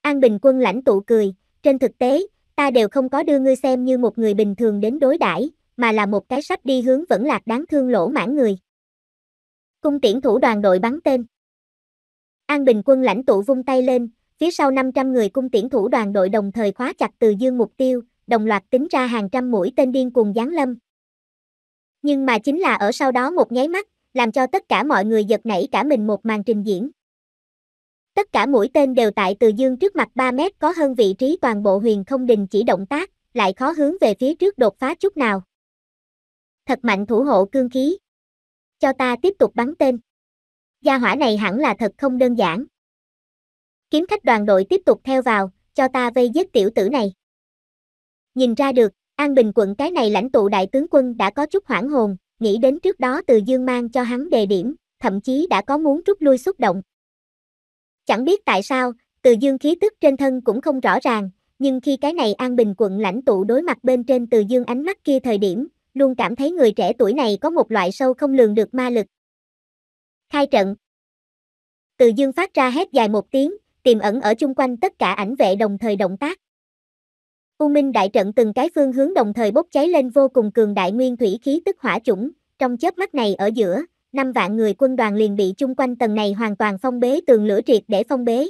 Speaker 1: An Bình Quân lãnh tụ cười, trên thực tế, ta đều không có đưa ngươi xem như một người bình thường đến đối đãi, mà là một cái sắp đi hướng vẫn lạc đáng thương lỗ mãn người. Cung tiễn thủ đoàn đội bắn tên. An Bình quân lãnh tụ vung tay lên, phía sau 500 người cung tiễn thủ đoàn đội đồng thời khóa chặt từ dương mục tiêu, đồng loạt tính ra hàng trăm mũi tên điên cùng giáng lâm. Nhưng mà chính là ở sau đó một nháy mắt, làm cho tất cả mọi người giật nảy cả mình một màn trình diễn. Tất cả mũi tên đều tại từ dương trước mặt 3 mét có hơn vị trí toàn bộ huyền không đình chỉ động tác, lại khó hướng về phía trước đột phá chút nào. Thật mạnh thủ hộ cương khí. Cho ta tiếp tục bắn tên. Gia hỏa này hẳn là thật không đơn giản. Kiếm khách đoàn đội tiếp tục theo vào, cho ta vây giết tiểu tử này. Nhìn ra được, An Bình quận cái này lãnh tụ đại tướng quân đã có chút hoảng hồn, nghĩ đến trước đó từ dương mang cho hắn đề điểm, thậm chí đã có muốn rút lui xúc động. Chẳng biết tại sao, từ dương khí tức trên thân cũng không rõ ràng, nhưng khi cái này An Bình quận lãnh tụ đối mặt bên trên từ dương ánh mắt kia thời điểm, luôn cảm thấy người trẻ tuổi này có một loại sâu không lường được ma lực, Khai trận. Từ dương phát ra hét dài một tiếng, tiềm ẩn ở chung quanh tất cả ảnh vệ đồng thời động tác. U Minh đại trận từng cái phương hướng đồng thời bốc cháy lên vô cùng cường đại nguyên thủy khí tức hỏa chủng, trong chớp mắt này ở giữa, năm vạn người quân đoàn liền bị chung quanh tầng này hoàn toàn phong bế tường lửa triệt để phong bế.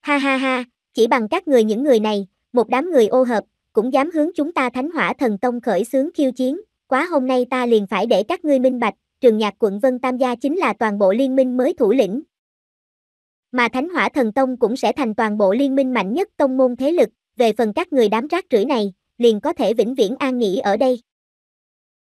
Speaker 1: Ha ha ha, chỉ bằng các người những người này, một đám người ô hợp, cũng dám hướng chúng ta Thánh Hỏa Thần Tông khởi xướng khiêu chiến, quá hôm nay ta liền phải để các ngươi minh bạch, Trường Nhạc quận Vân Tam gia chính là toàn bộ liên minh mới thủ lĩnh. Mà Thánh Hỏa Thần Tông cũng sẽ thành toàn bộ liên minh mạnh nhất tông môn thế lực, về phần các người đám rác rưởi này, liền có thể vĩnh viễn an nghỉ ở đây.